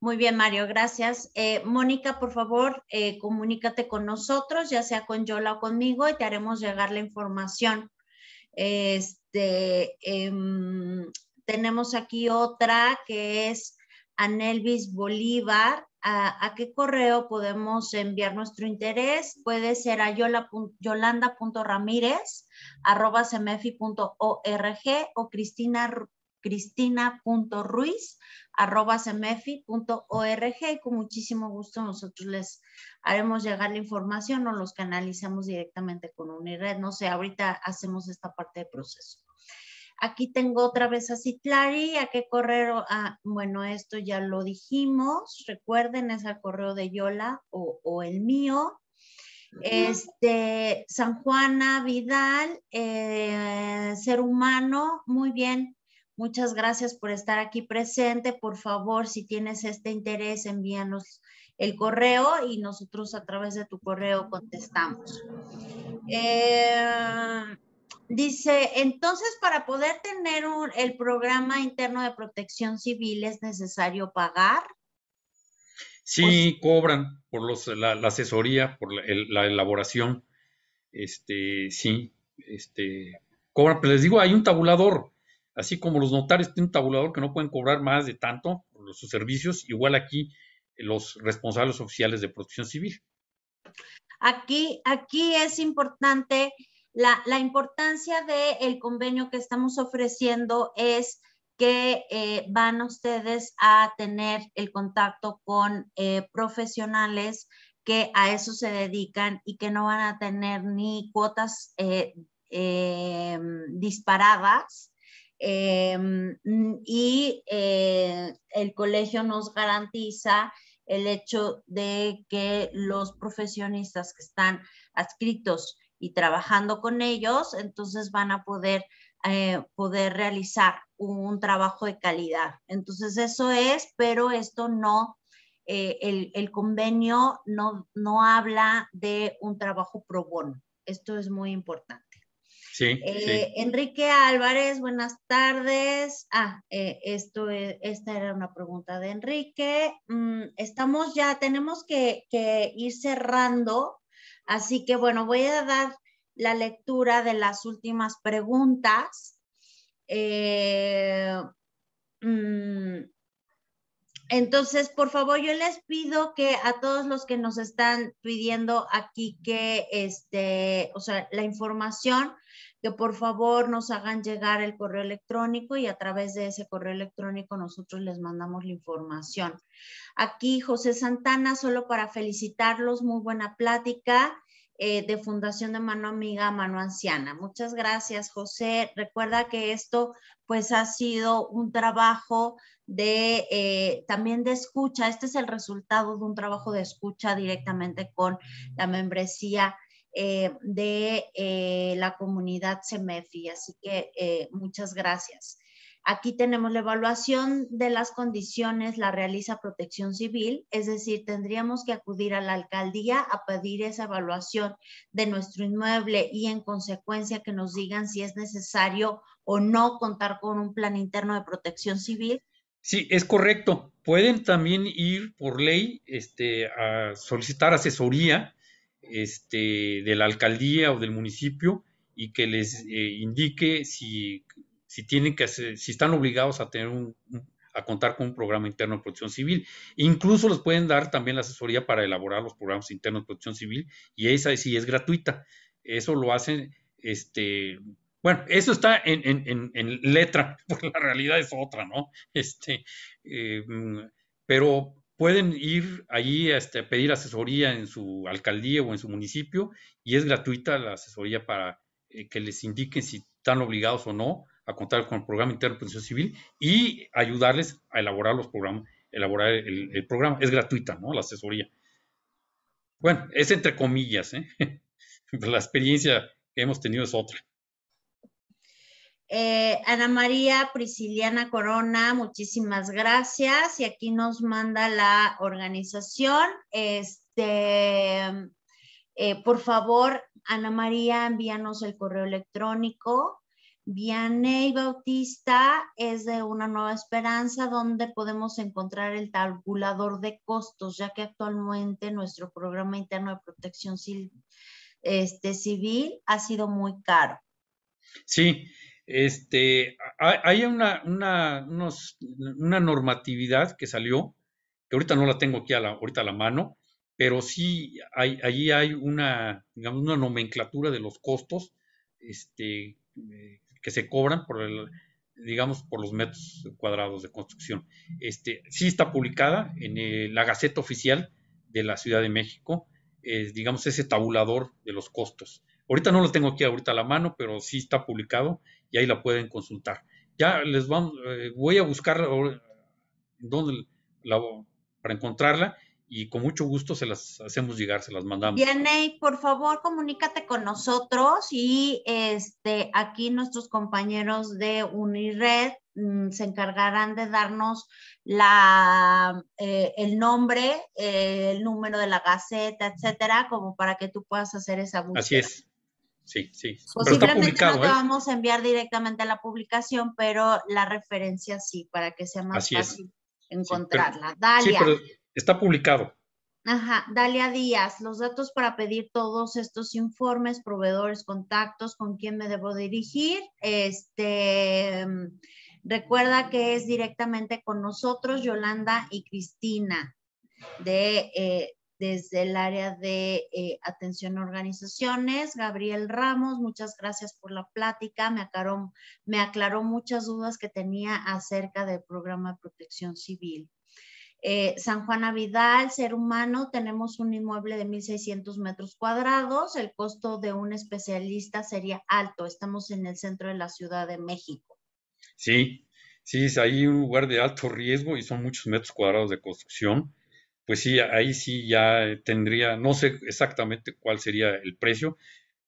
Muy bien, Mario, gracias. Eh, Mónica, por favor, eh, comunícate con nosotros, ya sea con Yola o conmigo, y te haremos llegar la información. Este, em, tenemos aquí otra que es Anelvis Bolívar. ¿A, qué correo podemos enviar nuestro interés? Puede ser a yola, yolanda.ramírez arroba o cristina cristina.ruiz.org y con muchísimo gusto nosotros les haremos llegar la información o los canalizamos directamente con unirred, No sé, ahorita hacemos esta parte de proceso. Aquí tengo otra vez a Citlari, a qué correo, ah, bueno, esto ya lo dijimos, recuerden, es el correo de Yola o, el mío. Este, San Juana Vidal, eh, ser humano, muy bien, Muchas gracias por estar aquí presente. Por favor, si tienes este interés, envíanos el correo y nosotros a través de tu correo contestamos. Eh, dice, entonces para poder tener el programa interno de protección civil es necesario pagar. Sí, pues cobran por los, la, asesoría, por la, elaboración. Este, sí, este, cobran, pero les digo, hay un tabulador Así como los notarios tienen un tabulador que no pueden cobrar más de tanto por sus servicios, igual aquí eh, los responsables oficiales de protección civil. Aquí, aquí es importante, la, importancia del convenio que estamos ofreciendo es que eh, van ustedes a tener el contacto con eh, profesionales que a eso se dedican y que no van a tener ni cuotas disparadas Em, mm, y eh, el colegio nos garantiza el hecho de que los profesionistas que están adscritos y trabajando con ellos, entonces van a poder, eh, poder realizar un trabajo de calidad. Entonces eso es, pero esto no, eh, el, convenio no, no habla de un trabajo pro bono. Esto es muy importante. Eh, Enrique Álvarez, buenas tardes. Ah, eh, esto, e, esta era una pregunta de Enrique. Mm, estamos ya, tenemos que, ir cerrando, así que bueno, voy a dar la lectura de las últimas preguntas. Eh, mm, entonces, por favor, yo les pido que a todos los que nos están pidiendo aquí que, este, o sea, la información, que por favor nos hagan llegar el correo electrónico y a través de ese correo electrónico nosotros les mandamos la información. Aquí José Santana, solo para felicitarlos, muy buena plática. Eh, de Fundación de Mano Amiga, Mano Anciana. Muchas gracias, José. Recuerda que esto pues ha sido un trabajo de eh, también de escucha. Este es el resultado de un trabajo de escucha directamente con la membresía eh, de eh, la comunidad CEMEFI. Así que eh, muchas gracias. Aquí tenemos la evaluación de las condiciones, la realiza protección civil, es decir, tendríamos que acudir a la alcaldía a pedir esa evaluación de nuestro inmueble y en consecuencia que nos digan si es necesario o no contar con un plan interno de protección civil. Sí, es correcto. Pueden también ir por ley este, a solicitar asesoría este, de la alcaldía o del municipio y que les eh, indique si, si, tienen que hacer, si están obligados a tener a contar con un programa interno de protección civil. Incluso les pueden dar también la asesoría para elaborar los programas internos de protección civil y esa sí es gratuita. Eso lo hacen, este, bueno, eso está en, letra, porque la realidad es otra, ¿no? Este, eh, pero pueden ir allí este, a pedir asesoría en su alcaldía o en su municipio y es gratuita la asesoría para eh, que les indiquen si están obligados o no a contar con el programa interno de protección civil y ayudarles a elaborar los programas, elaborar el, programa. Es gratuita, ¿no? La asesoría. Bueno, es entre comillas, ¿eh? la experiencia que hemos tenido es otra. Eh, Ana María Prisciliana Corona, muchísimas gracias. Y aquí nos manda la organización. Este, eh, por favor, Ana María, envíanos el correo electrónico. Vianey Bautista es de Una Nueva Esperanza, donde podemos encontrar el calculador de costos, ya que actualmente nuestro programa interno de protección civil, este, civil ha sido muy caro. Sí, este, hay una, normatividad que salió, que ahorita no la tengo aquí a la, ahorita a la mano, pero sí hay, allí hay una, digamos, una nomenclatura de los costos este, eh, que se cobran por el, digamos, por los metros cuadrados de construcción. Este, sí está publicada en eh, la Gaceta Oficial de la Ciudad de México, es, digamos, ese tabulador de los costos. Ahorita no lo tengo aquí ahorita a la mano, pero sí está publicado y ahí la pueden consultar. Ya les vamos, eh, voy a buscar dónde la, para encontrarla y con mucho gusto se las hacemos llegar, se las mandamos. Dianey, por favor, comunícate con nosotros y este aquí nuestros compañeros de Unired mm, se encargarán de darnos la, eh, el nombre, eh, el número de la gaceta, etcétera, como para que tú puedas hacer esa búsqueda. Así es sí, sí. Posiblemente pues no te ¿eh? vamos a enviar directamente a la publicación, pero la referencia sí, para que sea más fácil encontrarla. Sí, pero, está publicado. Ajá, Dalia Díaz, los datos para pedir todos estos informes, proveedores, contactos, con quién me debo dirigir. Este, mm, recuerda que es directamente con nosotros, Yolanda y Cristina de eh, desde el área de eh, atención a organizaciones. Gabriel Ramos, muchas gracias por la plática. Me aclaró, muchas dudas que tenía acerca del programa de protección civil. Eh, San Juan Vidal, ser humano, tenemos un inmueble de 1.600 metros cuadrados. El costo de un especialista sería alto. Estamos en el centro de la Ciudad de México. Sí, sí, es ahí un lugar de alto riesgo y son muchos metros cuadrados de construcción pues sí, ahí sí ya eh, tendría, no sé exactamente cuál sería el precio,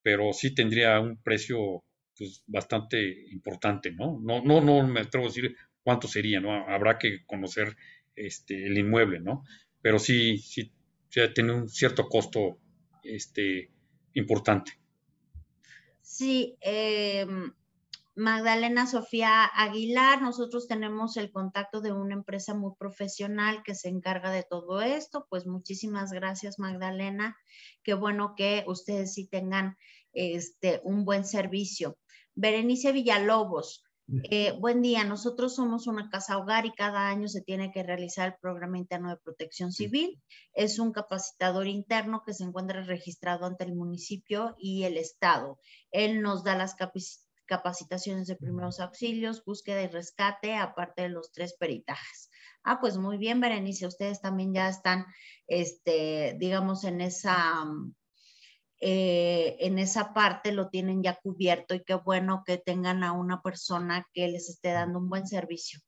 pero sí tendría un precio pues, bastante importante, ¿no? No, no, no me atrevo a decir cuánto sería, ¿no? Habrá que conocer este, el inmueble, ¿no? Pero sí, sí, sí tiene un cierto costo este, importante. Sí, eh, Magdalena Sofía Aguilar, nosotros tenemos el contacto de una empresa muy profesional que se encarga de todo esto, pues muchísimas gracias Magdalena, qué bueno que ustedes sí tengan este, un buen servicio. Berenice Villalobos, eh, buen día, nosotros somos una casa hogar y cada año se tiene que realizar el programa interno de protección civil. Es un capacitador interno que se encuentra registrado ante el municipio y el Estado. Él nos da las capacidades capacitaciones de primeros auxilios, búsqueda y rescate, aparte de los tres peritajes. Ah, pues muy bien, Berenice, ustedes también ya están, este, digamos, en esa, mm, eh, en esa parte lo tienen ya cubierto y qué bueno que tengan a una persona que les esté dando un buen servicio.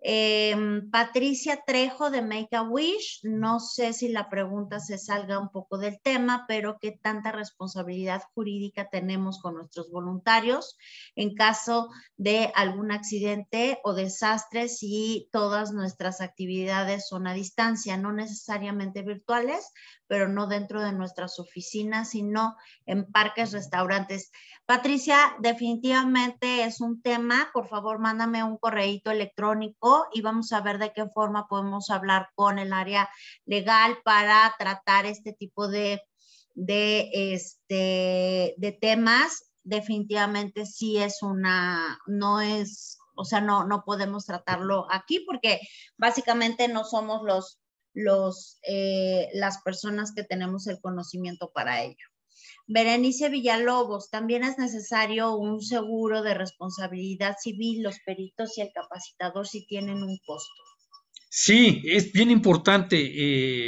Em, Patricia Trejo de Make a Wish, no sé si la pregunta se salga un poco del tema, pero qué tanta responsabilidad jurídica tenemos con nuestros voluntarios en caso de algún accidente o desastre si todas nuestras actividades son a distancia, no necesariamente virtuales, pero no dentro de nuestras oficinas, sino en parques, restaurantes. Patricia, definitivamente es un tema, por favor, mándame un correíto electrónico y vamos a ver de qué forma podemos hablar con el área legal para tratar este tipo de, de este, temas. Definitivamente sí es una, no es, o sea, no, no podemos tratarlo aquí porque básicamente no somos eh, las personas que tenemos el conocimiento para ello. Berenice Villalobos, también es necesario un seguro de responsabilidad civil. Los peritos y el capacitador si tienen un costo. Sí, es bien importante.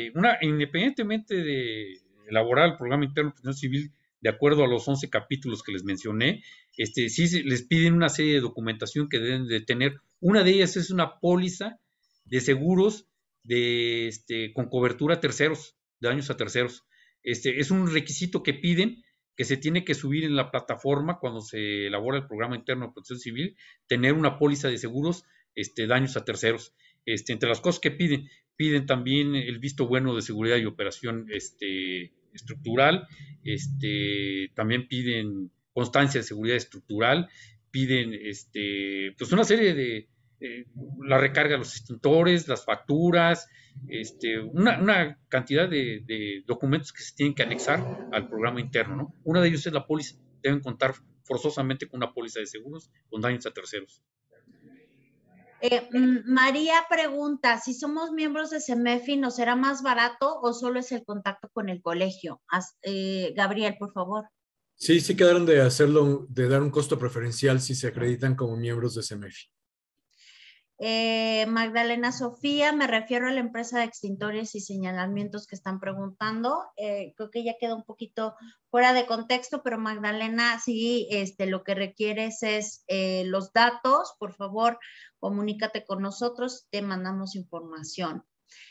Eh, una, independientemente de elaborar el programa interno de protección civil de acuerdo a los 11 capítulos que les mencioné, este, sí les piden una serie de documentación que deben de tener. Una de ellas es una póliza de seguros de, este, con cobertura a terceros, de daños a terceros. Este, es un requisito que piden que se tiene que subir en la plataforma cuando se elabora el programa interno de protección civil, tener una póliza de seguros, este, daños a terceros. Este, entre las cosas que piden, piden también el visto bueno de seguridad y operación este, estructural, este, también piden constancia de seguridad estructural, piden este, pues una serie de, eh, la recarga de los extintores, las facturas, este, una, cantidad de, documentos que se tienen que anexar al programa interno. ¿no? Una de ellos es la póliza. Deben contar forzosamente con una póliza de seguros con daños a terceros. Eh, María pregunta, si somos miembros de SEMEFI, ¿nos será más barato o solo es el contacto con el colegio? Eh, Gabriel, por favor. Sí, sí quedaron de hacerlo, de dar un costo preferencial si se acreditan como miembros de SEMEFI. Eh, Magdalena Sofía, me refiero a la empresa de extintores y señalamientos que están preguntando. Eh, creo que ya queda un poquito fuera de contexto, pero Magdalena, sí, este, lo que requieres es eh, los datos. Por favor, comunícate con nosotros, te mandamos información.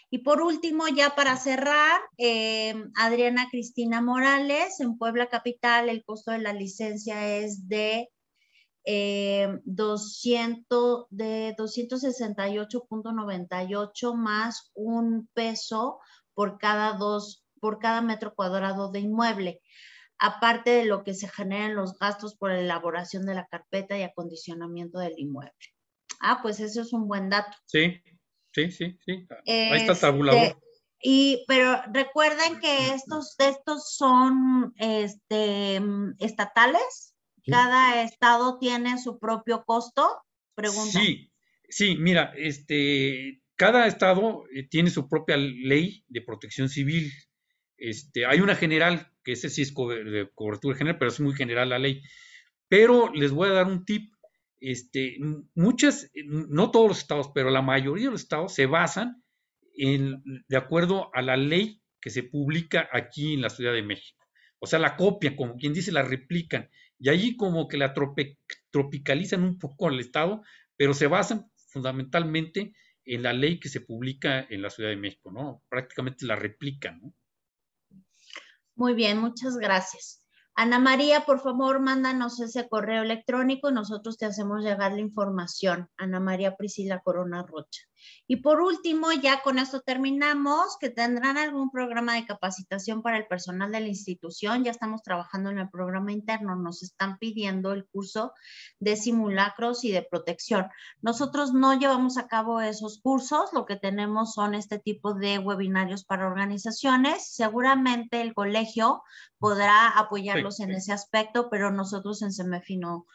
Y por último, ya para cerrar, Adriana Cristina Morales, en Puebla Capital, el costo de la licencia es de 200, eh, de 268.98 más un peso por cada, dos, por cada metro cuadrado de inmueble, aparte de lo que se generan los gastos por elaboración de la carpeta y acondicionamiento del inmueble. Ah, pues eso es un buen dato. Sí, sí, sí, sí. Ahí está este, tabulador. y, pero recuerden que estos, estos son este, estatales, cada estado tiene su propio costo? Pregunta. Sí, sí, mira, este, cada estado eh, tiene su propia ley de protección civil. Este, hay una general, que ese sí es de cobertura general, pero es muy general la ley. Pero les voy a dar un tip. Este, muchas, no todos los estados, pero la mayoría de los estados se basan en, de acuerdo a la ley que se publica aquí en la Ciudad de México. O sea, la copian, como quien dice, la replican y allí como que la tropicalizan un poco al Estado, pero se basan fundamentalmente en la ley que se publica en la Ciudad de México, ¿no? Prácticamente la replican, ¿no? Muy bien, muchas gracias. Ana María, por favor, mándanos ese correo electrónico nosotros te hacemos llegar la información. Ana María Priscila Corona Rocha. Y por último, ya con esto terminamos, que tendrán algún programa de capacitación para el personal de la institución. Ya estamos trabajando en el programa interno. Nos están pidiendo el curso de simulacros y de protección. Nosotros no llevamos a cabo esos cursos. Lo que tenemos son este tipo de webinarios para organizaciones. Seguramente el colegio podrá apoyarlos en ese aspecto, pero nosotros en Semefi no,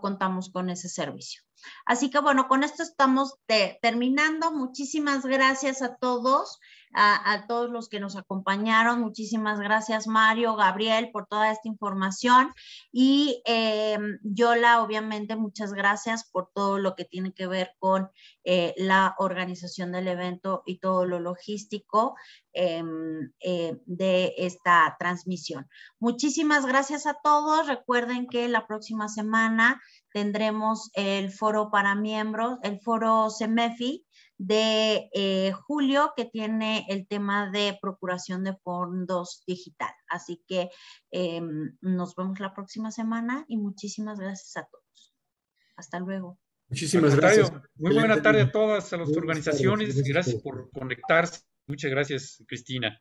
contamos con ese servicio. Así que bueno, con esto estamos terminando. Muchísimas gracias a todos a, todos los que nos acompañaron. Muchísimas gracias, Mario, Gabriel, por toda esta información. Y eh, Yola, obviamente, muchas gracias por todo lo que tiene que ver con eh, la organización del evento y todo lo logístico eh, de esta transmisión. Muchísimas gracias a todos. Recuerden que la próxima semana tendremos el foro para miembros, el foro CEMEFI, de eh, julio que tiene el tema de procuración de fondos digital. Así que em, nos vemos la próxima semana y muchísimas gracias a todos. Hasta luego. Muchísimas gracias. Muy buena tarde a todas, a las organizaciones. Gracias por conectarse. Muchas gracias, Cristina.